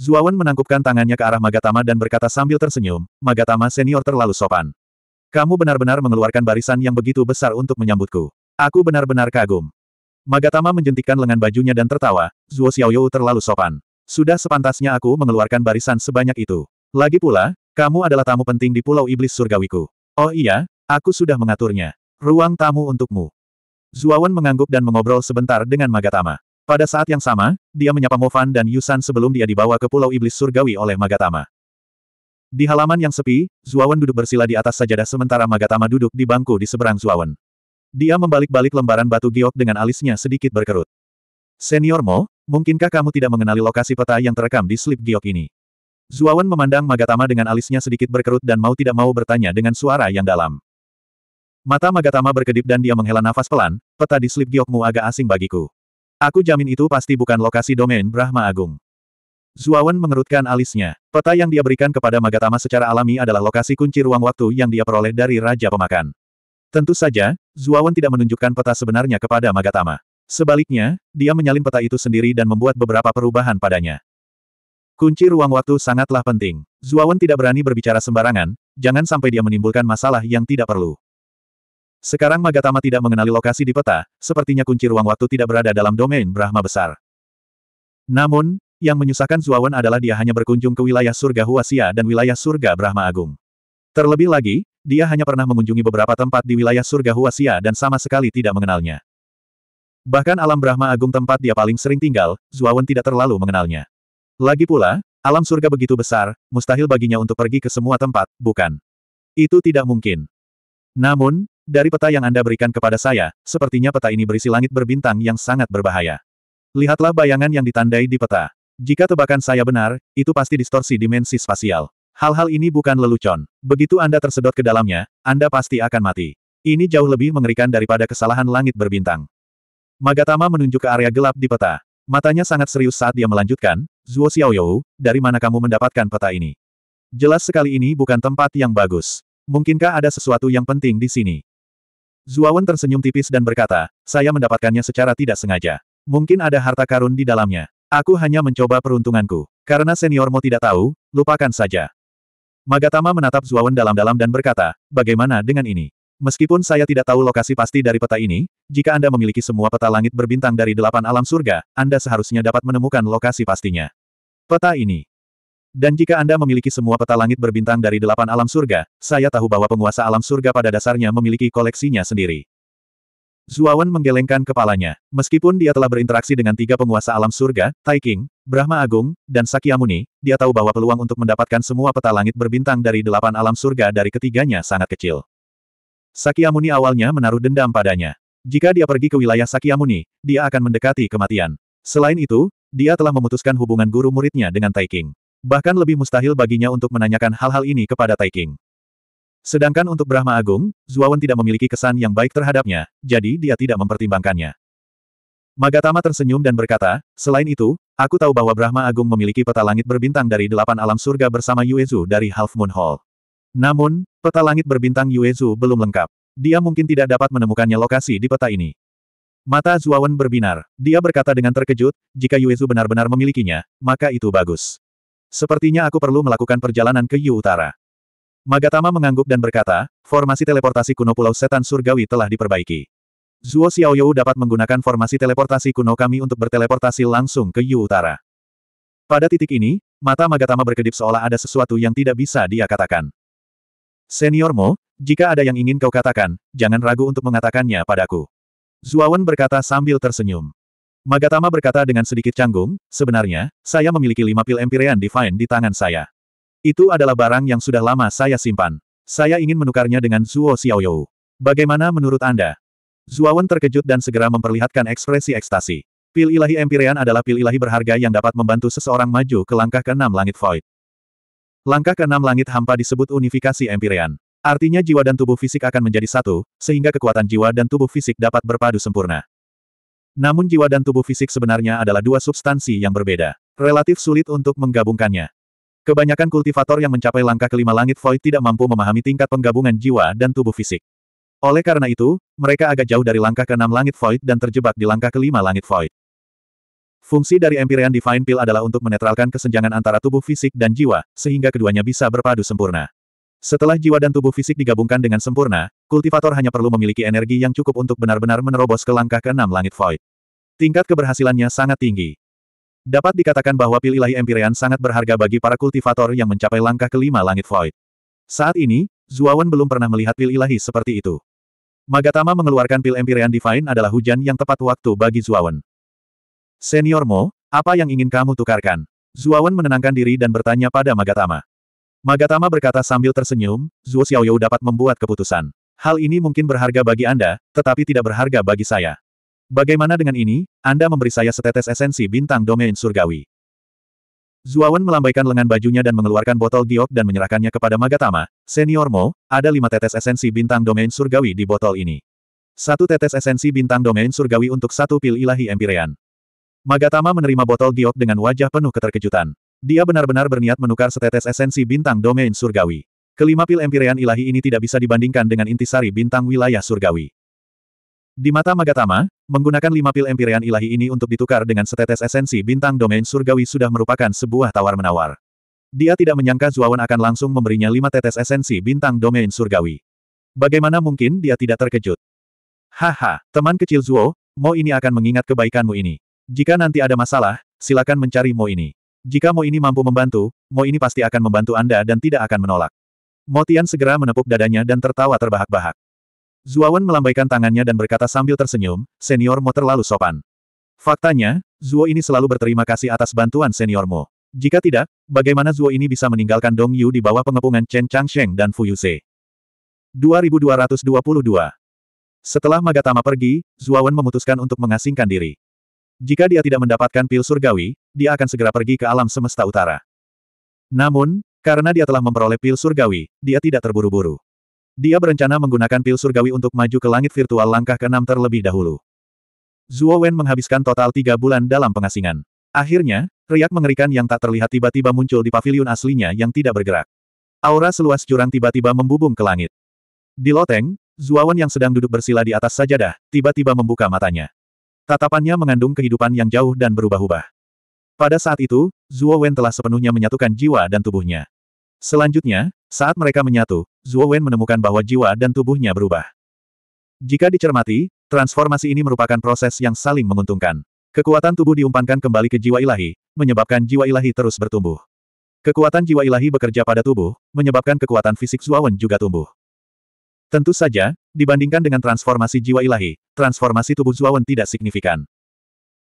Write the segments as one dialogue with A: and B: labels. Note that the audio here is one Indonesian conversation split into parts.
A: Zuawan menangkupkan tangannya ke arah Magatama dan berkata sambil tersenyum, Magatama senior terlalu sopan. Kamu benar-benar mengeluarkan barisan yang begitu besar untuk menyambutku. Aku benar-benar kagum. Magatama menjentikkan lengan bajunya dan tertawa, Zuo Xiaoyou terlalu sopan. Sudah sepantasnya aku mengeluarkan barisan sebanyak itu. Lagi pula, kamu adalah tamu penting di Pulau Iblis Surgawiku. Oh iya, aku sudah mengaturnya. Ruang tamu untukmu. Zuawan mengangguk dan mengobrol sebentar dengan Magatama. Pada saat yang sama, dia menyapa Mofan dan Yusan sebelum dia dibawa ke Pulau Iblis Surgawi oleh Magatama. Di halaman yang sepi, Zuawan duduk bersila di atas sajadah sementara Magatama duduk di bangku di seberang Zuawan. Dia membalik-balik lembaran batu giok dengan alisnya sedikit berkerut. Senior Mo, mungkinkah kamu tidak mengenali lokasi peta yang terekam di slip giok ini? Zuawan memandang Magatama dengan alisnya sedikit berkerut dan mau tidak mau bertanya dengan suara yang dalam. Mata Magatama berkedip dan dia menghela nafas pelan, peta di slip giokmu agak asing bagiku. Aku jamin itu pasti bukan lokasi domain Brahma Agung. Zuawan mengerutkan alisnya. Peta yang dia berikan kepada Magatama secara alami adalah lokasi kunci ruang waktu yang dia peroleh dari Raja Pemakan. Tentu saja, Zuawan tidak menunjukkan peta sebenarnya kepada Magatama. Sebaliknya, dia menyalin peta itu sendiri dan membuat beberapa perubahan padanya. Kunci ruang waktu sangatlah penting. Zuawan tidak berani berbicara sembarangan, jangan sampai dia menimbulkan masalah yang tidak perlu. Sekarang Magatama tidak mengenali lokasi di peta, sepertinya kunci ruang waktu tidak berada dalam domain Brahma besar. Namun, yang menyusahkan Zuawan adalah dia hanya berkunjung ke wilayah surga Huasia dan wilayah surga Brahma Agung. Terlebih lagi, dia hanya pernah mengunjungi beberapa tempat di wilayah surga Huasia dan sama sekali tidak mengenalnya. Bahkan alam Brahma Agung tempat dia paling sering tinggal, Zuawan tidak terlalu mengenalnya. Lagi pula, alam surga begitu besar, mustahil baginya untuk pergi ke semua tempat, bukan? Itu tidak mungkin. Namun, dari peta yang Anda berikan kepada saya, sepertinya peta ini berisi langit berbintang yang sangat berbahaya. Lihatlah bayangan yang ditandai di peta. Jika tebakan saya benar, itu pasti distorsi dimensi spasial. Hal-hal ini bukan lelucon. Begitu Anda tersedot ke dalamnya, Anda pasti akan mati. Ini jauh lebih mengerikan daripada kesalahan langit berbintang. Magatama menunjuk ke area gelap di peta. Matanya sangat serius saat dia melanjutkan, Zuo Xiaoyou, dari mana kamu mendapatkan peta ini? Jelas sekali ini bukan tempat yang bagus. Mungkinkah ada sesuatu yang penting di sini? Zuawan tersenyum tipis dan berkata, saya mendapatkannya secara tidak sengaja. Mungkin ada harta karun di dalamnya. Aku hanya mencoba peruntunganku. Karena seniormu tidak tahu, lupakan saja. Magatama menatap Zuawan dalam-dalam dan berkata, bagaimana dengan ini? Meskipun saya tidak tahu lokasi pasti dari peta ini, jika Anda memiliki semua peta langit berbintang dari delapan alam surga, Anda seharusnya dapat menemukan lokasi pastinya. Peta ini, dan jika Anda memiliki semua peta langit berbintang dari delapan alam surga, saya tahu bahwa penguasa alam surga pada dasarnya memiliki koleksinya sendiri. Zuawan menggelengkan kepalanya. Meskipun dia telah berinteraksi dengan tiga penguasa alam surga, Taiking, Brahma Agung, dan Sakyamuni, dia tahu bahwa peluang untuk mendapatkan semua peta langit berbintang dari delapan alam surga dari ketiganya sangat kecil. Sakyamuni awalnya menaruh dendam padanya. Jika dia pergi ke wilayah Sakyamuni, dia akan mendekati kematian. Selain itu, dia telah memutuskan hubungan guru muridnya dengan Taiking. Bahkan lebih mustahil baginya untuk menanyakan hal-hal ini kepada Taiking. Sedangkan untuk Brahma Agung, Zuawan tidak memiliki kesan yang baik terhadapnya, jadi dia tidak mempertimbangkannya. Magatama tersenyum dan berkata, selain itu, aku tahu bahwa Brahma Agung memiliki peta langit berbintang dari delapan alam surga bersama Yuezu dari Half Moon Hall. Namun, peta langit berbintang Yuezu belum lengkap. Dia mungkin tidak dapat menemukannya lokasi di peta ini. Mata Zuawan berbinar. Dia berkata dengan terkejut, jika Yuezu benar-benar memilikinya, maka itu bagus. Sepertinya aku perlu melakukan perjalanan ke Yu Utara. Magatama mengangguk dan berkata, formasi teleportasi kuno Pulau Setan Surgawi telah diperbaiki. Zuo Xiaoyou dapat menggunakan formasi teleportasi kuno kami untuk berteleportasi langsung ke Yu Utara. Pada titik ini, mata Magatama berkedip seolah ada sesuatu yang tidak bisa dia katakan. Senior Mo, jika ada yang ingin kau katakan, jangan ragu untuk mengatakannya padaku. Zuawan berkata sambil tersenyum. Magatama berkata dengan sedikit canggung, sebenarnya, saya memiliki lima pil Empyrean Divine di tangan saya. Itu adalah barang yang sudah lama saya simpan. Saya ingin menukarnya dengan Zuo Xiaoyou. Bagaimana menurut Anda? Zuawan terkejut dan segera memperlihatkan ekspresi ekstasi. Pil ilahi Empyrean adalah pil ilahi berharga yang dapat membantu seseorang maju ke langkah ke keenam langit void. Langkah ke keenam langit hampa disebut unifikasi Empyrean. Artinya jiwa dan tubuh fisik akan menjadi satu, sehingga kekuatan jiwa dan tubuh fisik dapat berpadu sempurna. Namun jiwa dan tubuh fisik sebenarnya adalah dua substansi yang berbeda. Relatif sulit untuk menggabungkannya. Kebanyakan kultivator yang mencapai langkah kelima langit Void tidak mampu memahami tingkat penggabungan jiwa dan tubuh fisik. Oleh karena itu, mereka agak jauh dari langkah keenam langit Void dan terjebak di langkah kelima langit Void. Fungsi dari Empyrean Divine Pill adalah untuk menetralkan kesenjangan antara tubuh fisik dan jiwa, sehingga keduanya bisa berpadu sempurna. Setelah jiwa dan tubuh fisik digabungkan dengan sempurna, kultivator hanya perlu memiliki energi yang cukup untuk benar-benar menerobos ke langkah keenam langit void. Tingkat keberhasilannya sangat tinggi. Dapat dikatakan bahwa pil ilahi Empyrean sangat berharga bagi para kultivator yang mencapai langkah kelima langit void. Saat ini, Zuawan belum pernah melihat pil ilahi seperti itu. Magatama mengeluarkan pil Empyrean Divine adalah hujan yang tepat waktu bagi Zuawan. Senior Mo, apa yang ingin kamu tukarkan? Zuawan menenangkan diri dan bertanya pada Magatama. Magatama berkata sambil tersenyum, Zuo Xiaoyou dapat membuat keputusan. Hal ini mungkin berharga bagi Anda, tetapi tidak berharga bagi saya. Bagaimana dengan ini, Anda memberi saya setetes esensi bintang domain surgawi. Zuawan melambaikan lengan bajunya dan mengeluarkan botol giok dan menyerahkannya kepada Magatama, Senior Mo, ada lima tetes esensi bintang domain surgawi di botol ini. Satu tetes esensi bintang domain surgawi untuk satu pil ilahi empirean. Magatama menerima botol giok dengan wajah penuh keterkejutan. Dia benar-benar berniat menukar setetes esensi bintang domain surgawi. Kelima pil empirian ilahi ini tidak bisa dibandingkan dengan intisari bintang wilayah surgawi. Di mata Magatama, menggunakan lima pil empirian ilahi ini untuk ditukar dengan setetes esensi bintang domain surgawi sudah merupakan sebuah tawar-menawar. Dia tidak menyangka Zuawan akan langsung memberinya lima tetes esensi bintang domain surgawi. Bagaimana mungkin dia tidak terkejut? Haha, teman kecil Zuo, Mo ini akan mengingat kebaikanmu ini. Jika nanti ada masalah, silakan mencari Mo ini. Jika Mo ini mampu membantu, Mo ini pasti akan membantu Anda dan tidak akan menolak. Mo Tian segera menepuk dadanya dan tertawa terbahak-bahak. Zuowen melambaikan tangannya dan berkata sambil tersenyum, senior Mo terlalu sopan. Faktanya, Zuo ini selalu berterima kasih atas bantuan senior Mo. Jika tidak, bagaimana Zuo ini bisa meninggalkan Dong Yu di bawah pengepungan Chen Changsheng dan Fu Yuse? 2222 Setelah Magatama pergi, Zuawan memutuskan untuk mengasingkan diri. Jika dia tidak mendapatkan pil surgawi, dia akan segera pergi ke alam semesta utara. Namun, karena dia telah memperoleh pil surgawi, dia tidak terburu-buru. Dia berencana menggunakan pil surgawi untuk maju ke langit virtual langkah ke-6 terlebih dahulu. Zuo Wen menghabiskan total tiga bulan dalam pengasingan. Akhirnya, riak mengerikan yang tak terlihat tiba-tiba muncul di pavilion aslinya yang tidak bergerak. Aura seluas jurang tiba-tiba membubung ke langit. Di loteng, Wen yang sedang duduk bersila di atas sajadah, tiba-tiba membuka matanya. Tatapannya mengandung kehidupan yang jauh dan berubah-ubah. Pada saat itu, Zuo Wen telah sepenuhnya menyatukan jiwa dan tubuhnya. Selanjutnya, saat mereka menyatu, Zuo Wen menemukan bahwa jiwa dan tubuhnya berubah. Jika dicermati, transformasi ini merupakan proses yang saling menguntungkan. Kekuatan tubuh diumpankan kembali ke jiwa ilahi, menyebabkan jiwa ilahi terus bertumbuh. Kekuatan jiwa ilahi bekerja pada tubuh, menyebabkan kekuatan fisik Zuo Wen juga tumbuh. Tentu saja, dibandingkan dengan transformasi jiwa ilahi, transformasi tubuh Zuo Wen tidak signifikan.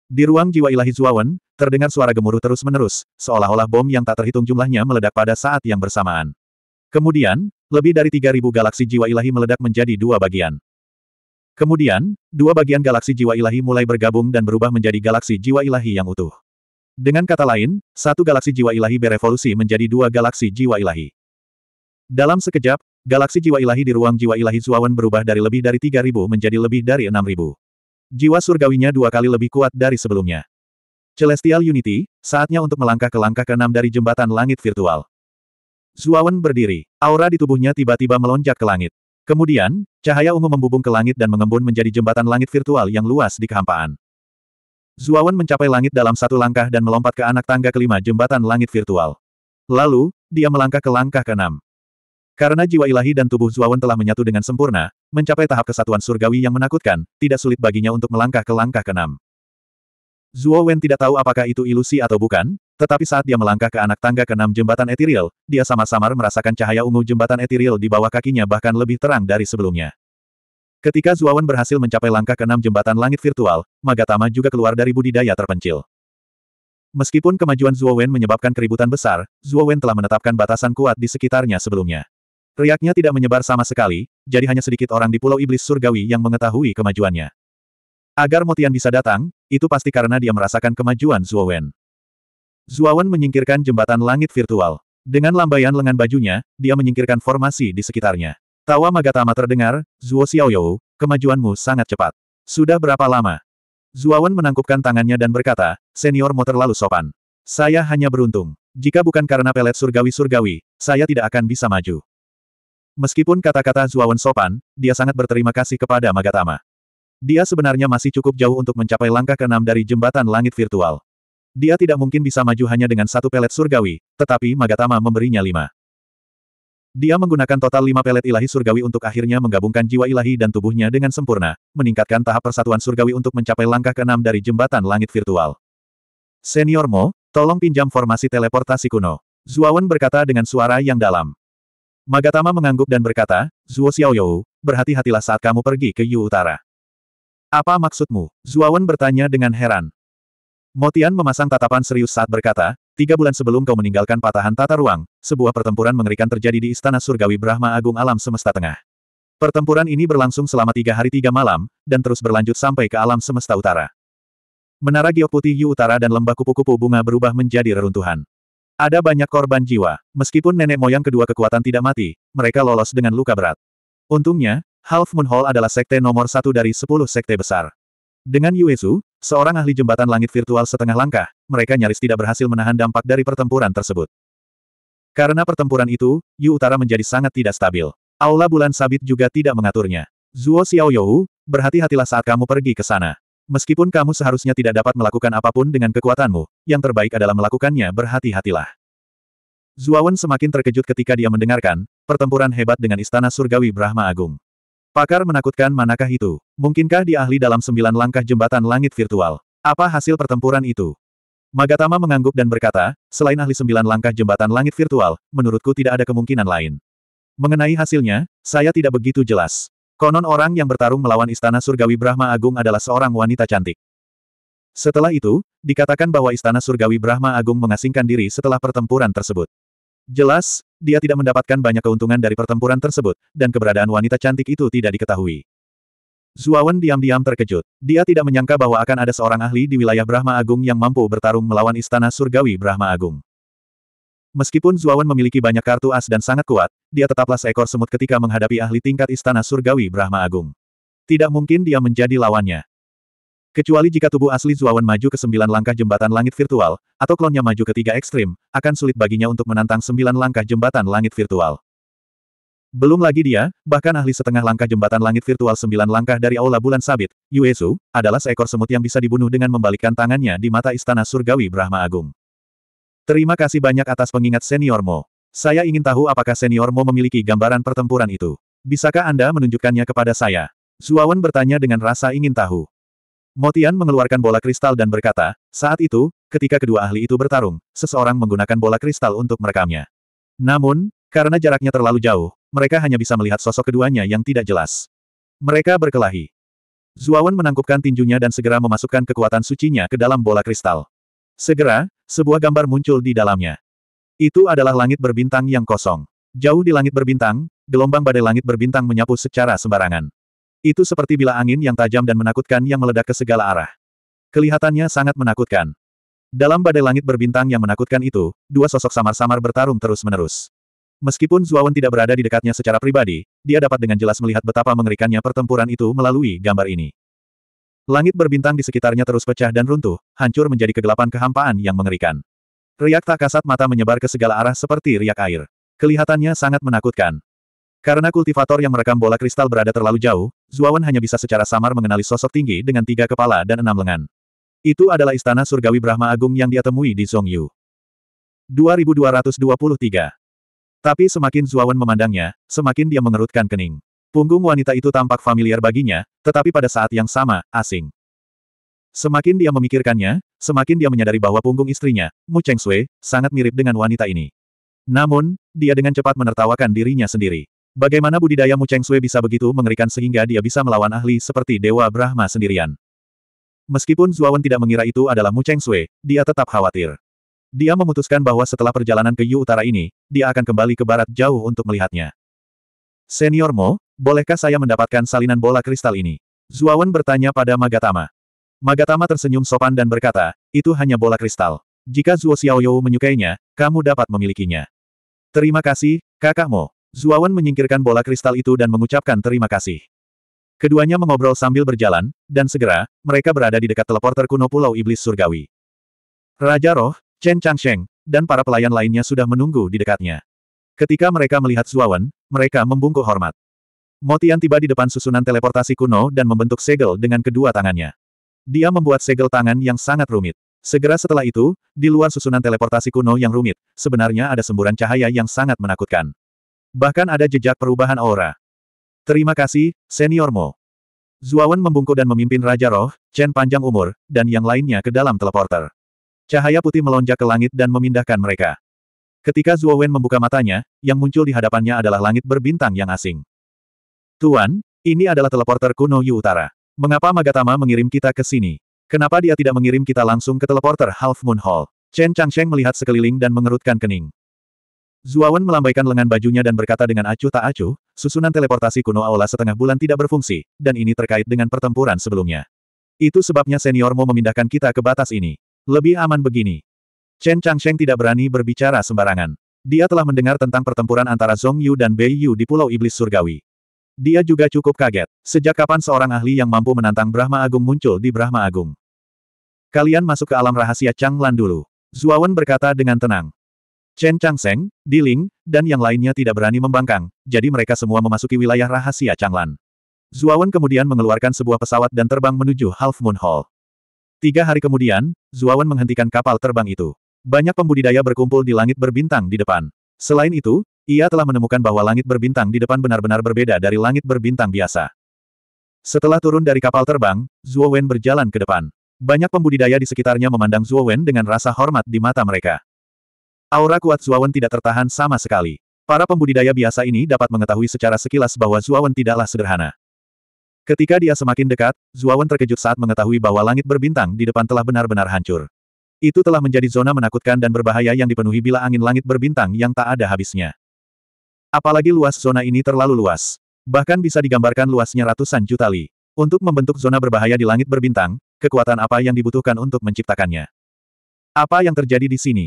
A: Di ruang jiwa ilahi Wen. Terdengar suara gemuruh terus-menerus, seolah-olah bom yang tak terhitung jumlahnya meledak pada saat yang bersamaan. Kemudian, lebih dari 3.000 galaksi jiwa ilahi meledak menjadi dua bagian. Kemudian, dua bagian galaksi jiwa ilahi mulai bergabung dan berubah menjadi galaksi jiwa ilahi yang utuh. Dengan kata lain, satu galaksi jiwa ilahi berevolusi menjadi dua galaksi jiwa ilahi. Dalam sekejap, galaksi jiwa ilahi di ruang jiwa ilahi Zuawan berubah dari lebih dari 3.000 menjadi lebih dari 6.000. Jiwa surgawinya dua kali lebih kuat dari sebelumnya. Celestial Unity, saatnya untuk melangkah ke langkah keenam dari jembatan langit virtual. Zuawan berdiri. Aura di tubuhnya tiba-tiba melonjak ke langit. Kemudian, cahaya ungu membubung ke langit dan mengembun menjadi jembatan langit virtual yang luas di kehampaan. Zuawan mencapai langit dalam satu langkah dan melompat ke anak tangga kelima jembatan langit virtual. Lalu, dia melangkah ke langkah keenam. Karena jiwa ilahi dan tubuh Zuawan telah menyatu dengan sempurna, mencapai tahap kesatuan surgawi yang menakutkan, tidak sulit baginya untuk melangkah ke langkah keenam. Zuo Wen tidak tahu apakah itu ilusi atau bukan, tetapi saat dia melangkah ke anak tangga ke enam jembatan etiril, dia sama samar merasakan cahaya ungu jembatan etiril di bawah kakinya bahkan lebih terang dari sebelumnya. Ketika Zuawan berhasil mencapai langkah ke enam jembatan langit virtual, Magatama juga keluar dari budidaya terpencil. Meskipun kemajuan Zuowen menyebabkan keributan besar, Zuowen telah menetapkan batasan kuat di sekitarnya sebelumnya. Riaknya tidak menyebar sama sekali, jadi hanya sedikit orang di Pulau Iblis Surgawi yang mengetahui kemajuannya. Agar Motian bisa datang, itu pasti karena dia merasakan kemajuan Zuo Wen menyingkirkan jembatan langit virtual. Dengan lambaian lengan bajunya, dia menyingkirkan formasi di sekitarnya. Tawa Magatama terdengar, Zuo Xiaoyou, kemajuanmu sangat cepat. Sudah berapa lama? Wen menangkupkan tangannya dan berkata, senior seniormu terlalu sopan. Saya hanya beruntung. Jika bukan karena pelet surgawi-surgawi, saya tidak akan bisa maju. Meskipun kata-kata Zuawan sopan, dia sangat berterima kasih kepada Magatama. Dia sebenarnya masih cukup jauh untuk mencapai langkah ke keenam dari jembatan langit virtual. Dia tidak mungkin bisa maju hanya dengan satu pelet surgawi, tetapi Magatama memberinya lima. Dia menggunakan total lima pelet ilahi surgawi untuk akhirnya menggabungkan jiwa ilahi dan tubuhnya dengan sempurna, meningkatkan tahap persatuan surgawi untuk mencapai langkah ke keenam dari jembatan langit virtual. Senior Mo, tolong pinjam formasi teleportasi kuno. Zuawan berkata dengan suara yang dalam. Magatama mengangguk dan berkata, Zuo Xiaoyou, berhati-hatilah saat kamu pergi ke Yu Utara. Apa maksudmu? Zuawan bertanya dengan heran. Motian memasang tatapan serius saat berkata, tiga bulan sebelum kau meninggalkan patahan tata ruang, sebuah pertempuran mengerikan terjadi di Istana Surgawi Brahma Agung Alam Semesta Tengah. Pertempuran ini berlangsung selama tiga hari tiga malam, dan terus berlanjut sampai ke alam semesta utara. Menara giok putih Yu Utara dan lembah kupu-kupu bunga berubah menjadi reruntuhan. Ada banyak korban jiwa, meskipun nenek moyang kedua kekuatan tidak mati, mereka lolos dengan luka berat. Untungnya, Half Moon Hall adalah sekte nomor satu dari sepuluh sekte besar. Dengan Yuezu, seorang ahli jembatan langit virtual setengah langkah, mereka nyaris tidak berhasil menahan dampak dari pertempuran tersebut. Karena pertempuran itu, Yu Utara menjadi sangat tidak stabil. Aula bulan sabit juga tidak mengaturnya. Zuo Xiaoyou, berhati-hatilah saat kamu pergi ke sana. Meskipun kamu seharusnya tidak dapat melakukan apapun dengan kekuatanmu, yang terbaik adalah melakukannya berhati-hatilah. Zuawan semakin terkejut ketika dia mendengarkan pertempuran hebat dengan Istana Surgawi Brahma Agung. Pakar menakutkan manakah itu? Mungkinkah di ahli dalam sembilan langkah jembatan langit virtual? Apa hasil pertempuran itu? Magatama mengangguk dan berkata, selain ahli sembilan langkah jembatan langit virtual, menurutku tidak ada kemungkinan lain. Mengenai hasilnya, saya tidak begitu jelas. Konon orang yang bertarung melawan Istana Surgawi Brahma Agung adalah seorang wanita cantik. Setelah itu, dikatakan bahwa Istana Surgawi Brahma Agung mengasingkan diri setelah pertempuran tersebut. Jelas, dia tidak mendapatkan banyak keuntungan dari pertempuran tersebut, dan keberadaan wanita cantik itu tidak diketahui. Zuawan diam-diam terkejut. Dia tidak menyangka bahwa akan ada seorang ahli di wilayah Brahma Agung yang mampu bertarung melawan istana surgawi Brahma Agung. Meskipun Zuawan memiliki banyak kartu as dan sangat kuat, dia tetaplah seekor semut ketika menghadapi ahli tingkat istana surgawi Brahma Agung. Tidak mungkin dia menjadi lawannya. Kecuali jika tubuh asli Zuawan maju ke sembilan langkah jembatan langit virtual, atau klonnya maju ke tiga ekstrim, akan sulit baginya untuk menantang sembilan langkah jembatan langit virtual. Belum lagi dia, bahkan ahli setengah langkah jembatan langit virtual sembilan langkah dari Aula Bulan Sabit, Yuezu, adalah seekor semut yang bisa dibunuh dengan membalikkan tangannya di mata Istana Surgawi Brahma Agung. Terima kasih banyak atas pengingat Senior Mo. Saya ingin tahu apakah Senior Mo memiliki gambaran pertempuran itu. Bisakah Anda menunjukkannya kepada saya? Zuawan bertanya dengan rasa ingin tahu. Motian mengeluarkan bola kristal dan berkata, saat itu, ketika kedua ahli itu bertarung, seseorang menggunakan bola kristal untuk merekamnya. Namun, karena jaraknya terlalu jauh, mereka hanya bisa melihat sosok keduanya yang tidak jelas. Mereka berkelahi. Zuawan menangkupkan tinjunya dan segera memasukkan kekuatan sucinya ke dalam bola kristal. Segera, sebuah gambar muncul di dalamnya. Itu adalah langit berbintang yang kosong. Jauh di langit berbintang, gelombang badai langit berbintang menyapu secara sembarangan. Itu seperti bila angin yang tajam dan menakutkan yang meledak ke segala arah. Kelihatannya sangat menakutkan. Dalam badai langit berbintang yang menakutkan itu, dua sosok samar-samar bertarung terus-menerus. Meskipun Zuawan tidak berada di dekatnya secara pribadi, dia dapat dengan jelas melihat betapa mengerikannya pertempuran itu melalui gambar ini. Langit berbintang di sekitarnya terus pecah dan runtuh, hancur menjadi kegelapan kehampaan yang mengerikan. Riak tak kasat mata menyebar ke segala arah seperti riak air. Kelihatannya sangat menakutkan. Karena kultivator yang merekam bola kristal berada terlalu jauh, Zuawan hanya bisa secara samar mengenali sosok tinggi dengan tiga kepala dan enam lengan. Itu adalah istana surgawi Brahma Agung yang dia temui di Zongyu. 2223 Tapi semakin Zuawan memandangnya, semakin dia mengerutkan kening. Punggung wanita itu tampak familiar baginya, tetapi pada saat yang sama, asing. Semakin dia memikirkannya, semakin dia menyadari bahwa punggung istrinya, Mu Cheng Sui, sangat mirip dengan wanita ini. Namun, dia dengan cepat menertawakan dirinya sendiri. Bagaimana budidaya Mu Cheng Sui bisa begitu mengerikan sehingga dia bisa melawan ahli seperti Dewa Brahma sendirian? Meskipun Zuawan tidak mengira itu adalah Mu Cheng Sui, dia tetap khawatir. Dia memutuskan bahwa setelah perjalanan ke Yu Utara ini, dia akan kembali ke barat jauh untuk melihatnya. Senior Mo, bolehkah saya mendapatkan salinan bola kristal ini? Zuawan bertanya pada Magatama. Magatama tersenyum sopan dan berkata, itu hanya bola kristal. Jika Zuo Xiaoyou menyukainya, kamu dapat memilikinya. Terima kasih, kakakmu. Zuawan menyingkirkan bola kristal itu dan mengucapkan terima kasih. Keduanya mengobrol sambil berjalan, dan segera, mereka berada di dekat teleporter kuno Pulau Iblis Surgawi. Raja Roh, Chen Changsheng, dan para pelayan lainnya sudah menunggu di dekatnya. Ketika mereka melihat Zuawan, mereka membungkuk hormat. Motian tiba di depan susunan teleportasi kuno dan membentuk segel dengan kedua tangannya. Dia membuat segel tangan yang sangat rumit. Segera setelah itu, di luar susunan teleportasi kuno yang rumit, sebenarnya ada semburan cahaya yang sangat menakutkan. Bahkan ada jejak perubahan aura. Terima kasih, Senior Mo. Zuawan membungkuk dan memimpin Raja Roh, Chen panjang umur, dan yang lainnya ke dalam teleporter. Cahaya putih melonjak ke langit dan memindahkan mereka. Ketika Zuowen membuka matanya, yang muncul di hadapannya adalah langit berbintang yang asing. Tuan, ini adalah teleporter kuno Yu Utara. Mengapa Magatama mengirim kita ke sini? Kenapa dia tidak mengirim kita langsung ke teleporter Half Moon Hall? Chen Changsheng melihat sekeliling dan mengerutkan kening. Zuawan melambaikan lengan bajunya dan berkata dengan acuh tak acuh, susunan teleportasi kuno aula setengah bulan tidak berfungsi, dan ini terkait dengan pertempuran sebelumnya. Itu sebabnya seniormu memindahkan kita ke batas ini. Lebih aman begini. Chen Changsheng tidak berani berbicara sembarangan. Dia telah mendengar tentang pertempuran antara Zhong Yu dan Bei Yu di Pulau Iblis Surgawi. Dia juga cukup kaget. Sejak kapan seorang ahli yang mampu menantang Brahma Agung muncul di Brahma Agung? Kalian masuk ke alam rahasia Chang Lan dulu. Zuawan berkata dengan tenang. Chen Changseng, Di Ling, dan yang lainnya tidak berani membangkang, jadi mereka semua memasuki wilayah rahasia Changlan. Zuawan kemudian mengeluarkan sebuah pesawat dan terbang menuju Half Moon Hall. Tiga hari kemudian, Zuawan menghentikan kapal terbang itu. Banyak pembudidaya berkumpul di langit berbintang di depan. Selain itu, ia telah menemukan bahwa langit berbintang di depan benar-benar berbeda dari langit berbintang biasa. Setelah turun dari kapal terbang, Zuo berjalan ke depan. Banyak pembudidaya di sekitarnya memandang Zuo dengan rasa hormat di mata mereka. Aura kuat Zuawan tidak tertahan sama sekali. Para pembudidaya biasa ini dapat mengetahui secara sekilas bahwa Zuawan tidaklah sederhana. Ketika dia semakin dekat, Zuawan terkejut saat mengetahui bahwa langit berbintang di depan telah benar-benar hancur. Itu telah menjadi zona menakutkan dan berbahaya yang dipenuhi bila angin langit berbintang yang tak ada habisnya. Apalagi luas zona ini terlalu luas. Bahkan bisa digambarkan luasnya ratusan juta li. Untuk membentuk zona berbahaya di langit berbintang, kekuatan apa yang dibutuhkan untuk menciptakannya? Apa yang terjadi di sini?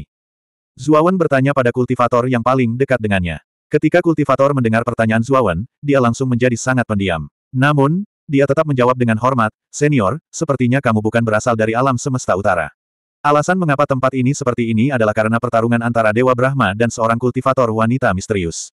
A: Zuawan bertanya pada kultivator yang paling dekat dengannya. Ketika kultivator mendengar pertanyaan Zuawan, dia langsung menjadi sangat pendiam. Namun, dia tetap menjawab dengan hormat, Senior, sepertinya kamu bukan berasal dari alam semesta utara. Alasan mengapa tempat ini seperti ini adalah karena pertarungan antara Dewa Brahma dan seorang kultivator wanita misterius.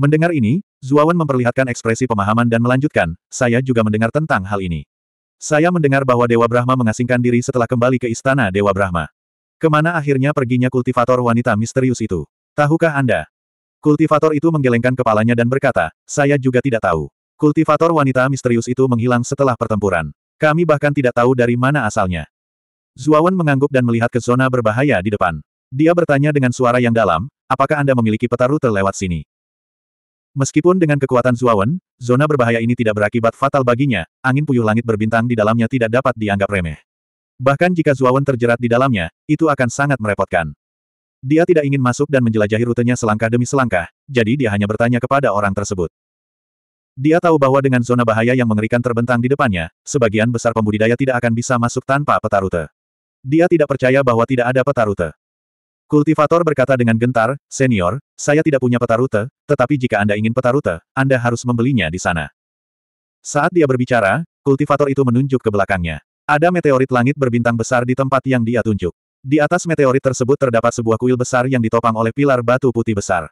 A: Mendengar ini, Zuawan memperlihatkan ekspresi pemahaman dan melanjutkan, saya juga mendengar tentang hal ini. Saya mendengar bahwa Dewa Brahma mengasingkan diri setelah kembali ke istana Dewa Brahma. Kemana akhirnya perginya kultivator wanita misterius itu? Tahukah Anda? Kultivator itu menggelengkan kepalanya dan berkata, saya juga tidak tahu. Kultivator wanita misterius itu menghilang setelah pertempuran. Kami bahkan tidak tahu dari mana asalnya. Zuawan mengangguk dan melihat ke zona berbahaya di depan. Dia bertanya dengan suara yang dalam, apakah Anda memiliki peta rute lewat sini? Meskipun dengan kekuatan Zuawan, zona berbahaya ini tidak berakibat fatal baginya, angin puyuh langit berbintang di dalamnya tidak dapat dianggap remeh. Bahkan jika Zuawan terjerat di dalamnya, itu akan sangat merepotkan. Dia tidak ingin masuk dan menjelajahi rutenya selangkah demi selangkah, jadi dia hanya bertanya kepada orang tersebut. Dia tahu bahwa dengan zona bahaya yang mengerikan terbentang di depannya, sebagian besar pembudidaya tidak akan bisa masuk tanpa peta rute. Dia tidak percaya bahwa tidak ada peta rute. Kultivator berkata dengan gentar, Senior, saya tidak punya peta rute, tetapi jika Anda ingin peta rute, Anda harus membelinya di sana. Saat dia berbicara, kultivator itu menunjuk ke belakangnya. Ada meteorit langit berbintang besar di tempat yang dia tunjuk. Di atas meteorit tersebut terdapat sebuah kuil besar yang ditopang oleh pilar batu putih besar.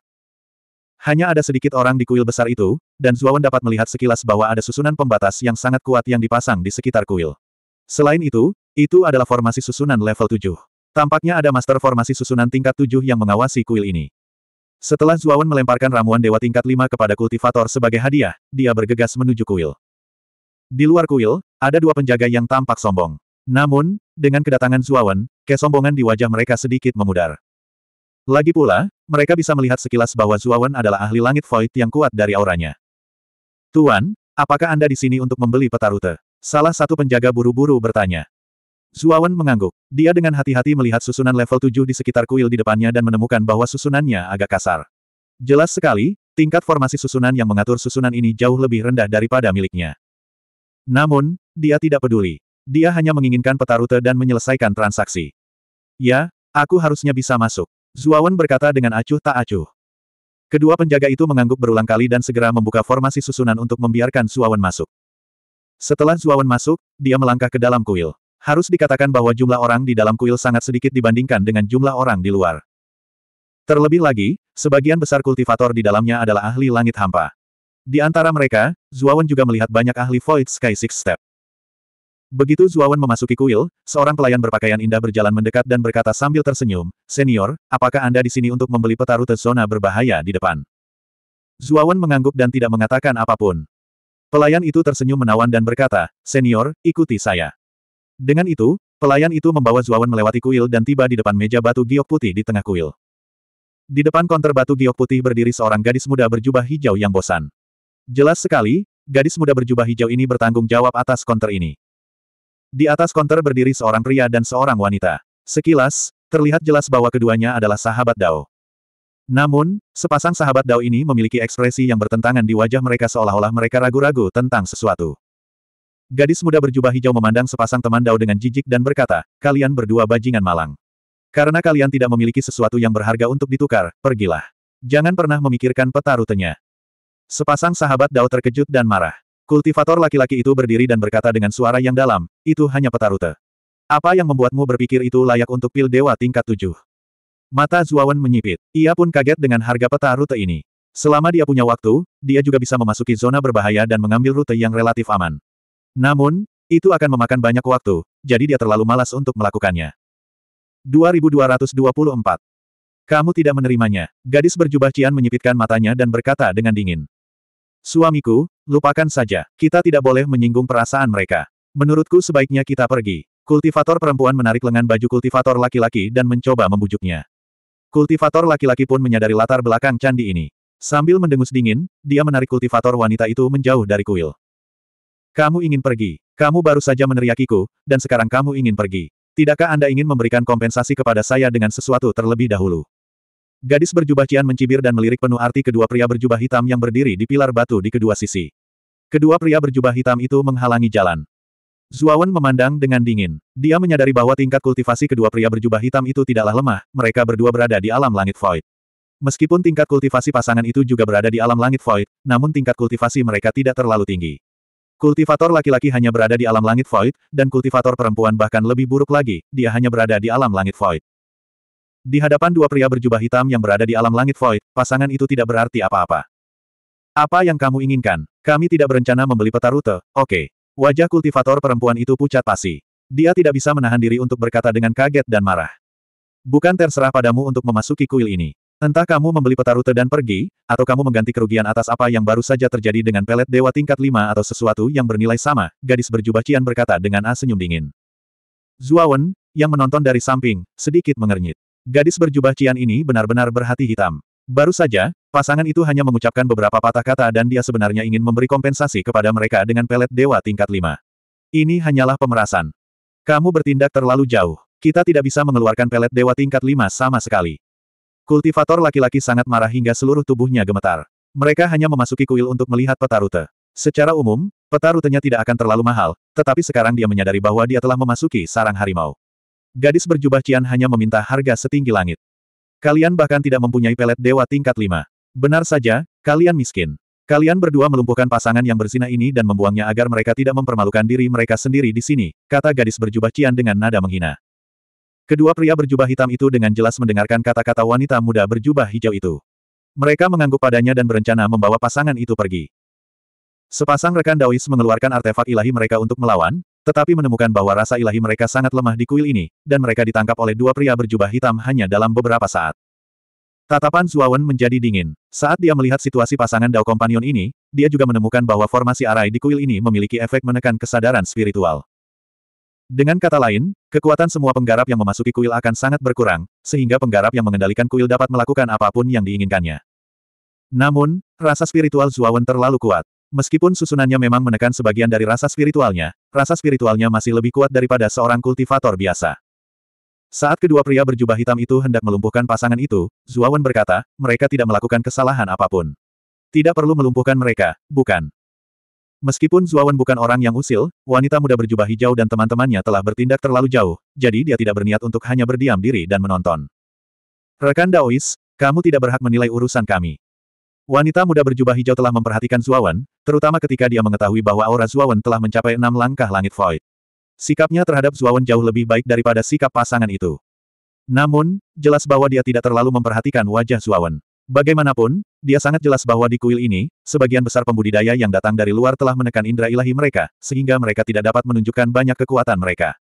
A: Hanya ada sedikit orang di kuil besar itu, dan Zuawan dapat melihat sekilas bahwa ada susunan pembatas yang sangat kuat yang dipasang di sekitar kuil. Selain itu, itu adalah formasi susunan level 7. Tampaknya ada master formasi susunan tingkat 7 yang mengawasi kuil ini. Setelah Zuawan melemparkan ramuan dewa tingkat 5 kepada kultivator sebagai hadiah, dia bergegas menuju kuil. Di luar kuil, ada dua penjaga yang tampak sombong. Namun, dengan kedatangan Zuawan, kesombongan di wajah mereka sedikit memudar. Lagi pula, mereka bisa melihat sekilas bahwa Zuawan adalah ahli langit void yang kuat dari auranya. Tuan, apakah Anda di sini untuk membeli peta rute? Salah satu penjaga buru-buru bertanya. Zuawan mengangguk. Dia dengan hati-hati melihat susunan level 7 di sekitar kuil di depannya dan menemukan bahwa susunannya agak kasar. Jelas sekali, tingkat formasi susunan yang mengatur susunan ini jauh lebih rendah daripada miliknya. Namun, dia tidak peduli. Dia hanya menginginkan peta rute dan menyelesaikan transaksi. Ya, aku harusnya bisa masuk. Zuawan berkata dengan acuh tak acuh. Kedua penjaga itu mengangguk berulang kali dan segera membuka formasi susunan untuk membiarkan Zuawan masuk. Setelah Zuawan masuk, dia melangkah ke dalam kuil. Harus dikatakan bahwa jumlah orang di dalam kuil sangat sedikit dibandingkan dengan jumlah orang di luar. Terlebih lagi, sebagian besar kultivator di dalamnya adalah ahli langit hampa. Di antara mereka, Zuawan juga melihat banyak ahli Void Sky Six Step. Begitu Zuawan memasuki kuil, seorang pelayan berpakaian indah berjalan mendekat dan berkata sambil tersenyum, Senior, apakah Anda di sini untuk membeli peta rute zona berbahaya di depan? Zuawan mengangguk dan tidak mengatakan apapun. Pelayan itu tersenyum menawan dan berkata, Senior, ikuti saya. Dengan itu, pelayan itu membawa Zuawan melewati kuil dan tiba di depan meja batu giok putih di tengah kuil. Di depan konter batu giok putih berdiri seorang gadis muda berjubah hijau yang bosan. Jelas sekali, gadis muda berjubah hijau ini bertanggung jawab atas konter ini. Di atas konter berdiri seorang pria dan seorang wanita. Sekilas, terlihat jelas bahwa keduanya adalah sahabat Dao. Namun, sepasang sahabat Dao ini memiliki ekspresi yang bertentangan di wajah mereka seolah-olah mereka ragu-ragu tentang sesuatu. Gadis muda berjubah hijau memandang sepasang teman Dao dengan jijik dan berkata, kalian berdua bajingan malang. Karena kalian tidak memiliki sesuatu yang berharga untuk ditukar, pergilah. Jangan pernah memikirkan peta rutenya. Sepasang sahabat Dao terkejut dan marah. Kultivator laki-laki itu berdiri dan berkata dengan suara yang dalam, itu hanya peta rute. Apa yang membuatmu berpikir itu layak untuk pil dewa tingkat tujuh? Mata Zuawan menyipit. Ia pun kaget dengan harga peta rute ini. Selama dia punya waktu, dia juga bisa memasuki zona berbahaya dan mengambil rute yang relatif aman. Namun, itu akan memakan banyak waktu, jadi dia terlalu malas untuk melakukannya. 2224. Kamu tidak menerimanya. Gadis berjubah Cian menyipitkan matanya dan berkata dengan dingin. Suamiku, lupakan saja. Kita tidak boleh menyinggung perasaan mereka. Menurutku sebaiknya kita pergi. Kultivator perempuan menarik lengan baju kultivator laki-laki dan mencoba membujuknya. Kultivator laki-laki pun menyadari latar belakang candi ini. Sambil mendengus dingin, dia menarik kultivator wanita itu menjauh dari kuil. Kamu ingin pergi. Kamu baru saja meneriakiku, dan sekarang kamu ingin pergi. Tidakkah Anda ingin memberikan kompensasi kepada saya dengan sesuatu terlebih dahulu? Gadis berjubah Cian mencibir dan melirik penuh arti kedua pria berjubah hitam yang berdiri di pilar batu di kedua sisi. Kedua pria berjubah hitam itu menghalangi jalan. Zuawan memandang dengan dingin. Dia menyadari bahwa tingkat kultivasi kedua pria berjubah hitam itu tidaklah lemah, mereka berdua berada di alam langit void. Meskipun tingkat kultivasi pasangan itu juga berada di alam langit void, namun tingkat kultivasi mereka tidak terlalu tinggi. Kultivator laki-laki hanya berada di alam langit void, dan kultivator perempuan bahkan lebih buruk lagi, dia hanya berada di alam langit void. Di hadapan dua pria berjubah hitam yang berada di alam langit void, pasangan itu tidak berarti apa-apa. Apa yang kamu inginkan? Kami tidak berencana membeli peta rute, oke. Okay. Wajah kultivator perempuan itu pucat pasi. Dia tidak bisa menahan diri untuk berkata dengan kaget dan marah. Bukan terserah padamu untuk memasuki kuil ini. Entah kamu membeli peta rute dan pergi, atau kamu mengganti kerugian atas apa yang baru saja terjadi dengan pelet dewa tingkat 5 atau sesuatu yang bernilai sama, gadis berjubah Cian berkata dengan A senyum dingin. Zuawan, yang menonton dari samping, sedikit mengernyit. Gadis berjubah Cian ini benar-benar berhati hitam. Baru saja, pasangan itu hanya mengucapkan beberapa patah kata dan dia sebenarnya ingin memberi kompensasi kepada mereka dengan pelet dewa tingkat 5. Ini hanyalah pemerasan. Kamu bertindak terlalu jauh. Kita tidak bisa mengeluarkan pelet dewa tingkat 5 sama sekali. Kultivator laki-laki sangat marah hingga seluruh tubuhnya gemetar. Mereka hanya memasuki kuil untuk melihat peta rute. Secara umum, peta rutenya tidak akan terlalu mahal, tetapi sekarang dia menyadari bahwa dia telah memasuki sarang harimau. Gadis berjubah Cian hanya meminta harga setinggi langit. Kalian bahkan tidak mempunyai pelet dewa tingkat 5. Benar saja, kalian miskin. Kalian berdua melumpuhkan pasangan yang berzina ini dan membuangnya agar mereka tidak mempermalukan diri mereka sendiri di sini, kata gadis berjubah Cian dengan nada menghina. Kedua pria berjubah hitam itu dengan jelas mendengarkan kata-kata wanita muda berjubah hijau itu. Mereka mengangguk padanya dan berencana membawa pasangan itu pergi. Sepasang rekan Daois mengeluarkan artefak ilahi mereka untuk melawan, tetapi menemukan bahwa rasa ilahi mereka sangat lemah di kuil ini, dan mereka ditangkap oleh dua pria berjubah hitam hanya dalam beberapa saat. Tatapan Zuawan menjadi dingin. Saat dia melihat situasi pasangan Dao Companion ini, dia juga menemukan bahwa formasi arai di kuil ini memiliki efek menekan kesadaran spiritual. Dengan kata lain, kekuatan semua penggarap yang memasuki kuil akan sangat berkurang, sehingga penggarap yang mengendalikan kuil dapat melakukan apapun yang diinginkannya. Namun, rasa spiritual Zuawan terlalu kuat. Meskipun susunannya memang menekan sebagian dari rasa spiritualnya, rasa spiritualnya masih lebih kuat daripada seorang kultivator biasa. Saat kedua pria berjubah hitam itu hendak melumpuhkan pasangan itu, Zuawan berkata, mereka tidak melakukan kesalahan apapun. Tidak perlu melumpuhkan mereka, bukan. Meskipun Zuawan bukan orang yang usil, wanita muda berjubah hijau dan teman-temannya telah bertindak terlalu jauh, jadi dia tidak berniat untuk hanya berdiam diri dan menonton. Rekan Daois, kamu tidak berhak menilai urusan kami. Wanita muda berjubah hijau telah memperhatikan Zuawan, terutama ketika dia mengetahui bahwa aura Zuawan telah mencapai enam langkah langit void. Sikapnya terhadap Zuawan jauh lebih baik daripada sikap pasangan itu. Namun, jelas bahwa dia tidak terlalu memperhatikan wajah Zuawan. Bagaimanapun, dia sangat jelas bahwa di kuil ini, sebagian besar pembudidaya yang datang dari luar telah menekan indera ilahi mereka, sehingga mereka tidak dapat menunjukkan banyak kekuatan mereka.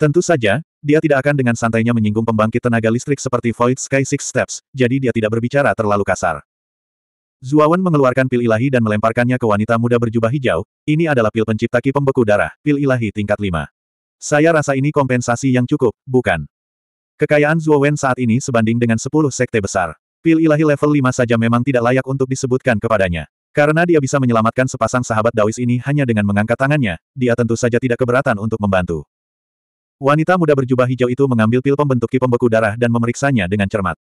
A: Tentu saja, dia tidak akan dengan santainya menyinggung pembangkit tenaga listrik seperti Void Sky Six Steps, jadi dia tidak berbicara terlalu kasar. Zuawan mengeluarkan pil ilahi dan melemparkannya ke wanita muda berjubah hijau, ini adalah pil pencipta ki pembeku darah, pil ilahi tingkat 5. Saya rasa ini kompensasi yang cukup, bukan? Kekayaan Zuawan saat ini sebanding dengan 10 sekte besar. Pil ilahi level 5 saja memang tidak layak untuk disebutkan kepadanya. Karena dia bisa menyelamatkan sepasang sahabat Dawis ini hanya dengan mengangkat tangannya, dia tentu saja tidak keberatan untuk membantu. Wanita muda berjubah hijau itu mengambil pil pembentuk ki pembeku darah dan memeriksanya dengan cermat.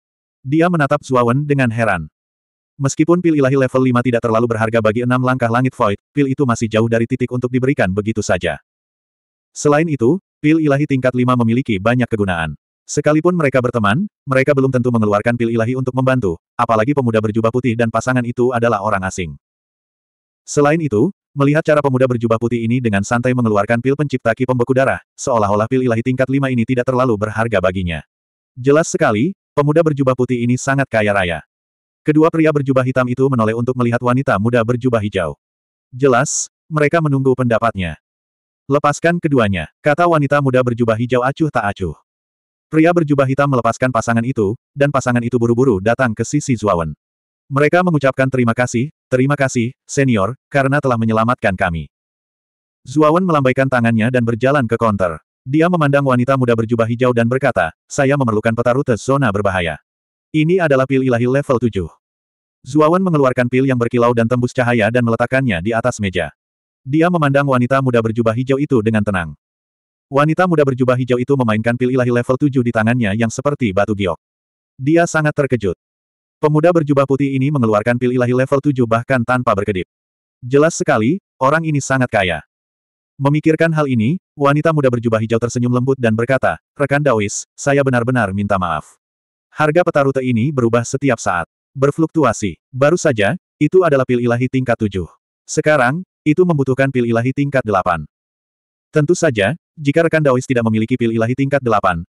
A: Dia menatap Zuawan dengan heran. Meskipun pil ilahi level 5 tidak terlalu berharga bagi enam langkah langit void, pil itu masih jauh dari titik untuk diberikan begitu saja. Selain itu, pil ilahi tingkat 5 memiliki banyak kegunaan. Sekalipun mereka berteman, mereka belum tentu mengeluarkan pil ilahi untuk membantu, apalagi pemuda berjubah putih dan pasangan itu adalah orang asing. Selain itu, melihat cara pemuda berjubah putih ini dengan santai mengeluarkan pil pencipta ki pembeku darah, seolah-olah pil ilahi tingkat 5 ini tidak terlalu berharga baginya. Jelas sekali, pemuda berjubah putih ini sangat kaya raya. Kedua pria berjubah hitam itu menoleh untuk melihat wanita muda berjubah hijau. Jelas, mereka menunggu pendapatnya. Lepaskan keduanya, kata wanita muda berjubah hijau acuh tak acuh. Pria berjubah hitam melepaskan pasangan itu, dan pasangan itu buru-buru datang ke sisi Zuawan. Mereka mengucapkan terima kasih, terima kasih, senior, karena telah menyelamatkan kami. Zuawan melambaikan tangannya dan berjalan ke konter. Dia memandang wanita muda berjubah hijau dan berkata, saya memerlukan peta rute zona berbahaya. Ini adalah pil ilahi level 7. Zuawan mengeluarkan pil yang berkilau dan tembus cahaya dan meletakkannya di atas meja. Dia memandang wanita muda berjubah hijau itu dengan tenang. Wanita muda berjubah hijau itu memainkan pil ilahi level 7 di tangannya yang seperti batu giok. Dia sangat terkejut. Pemuda berjubah putih ini mengeluarkan pil ilahi level 7 bahkan tanpa berkedip. Jelas sekali, orang ini sangat kaya. Memikirkan hal ini, wanita muda berjubah hijau tersenyum lembut dan berkata, Rekan Dawis, saya benar-benar minta maaf. Harga peta rute ini berubah setiap saat. Berfluktuasi. Baru saja, itu adalah pil ilahi tingkat 7. Sekarang, itu membutuhkan pil ilahi tingkat 8. Tentu saja, jika rekan Daois tidak memiliki pil ilahi tingkat 8,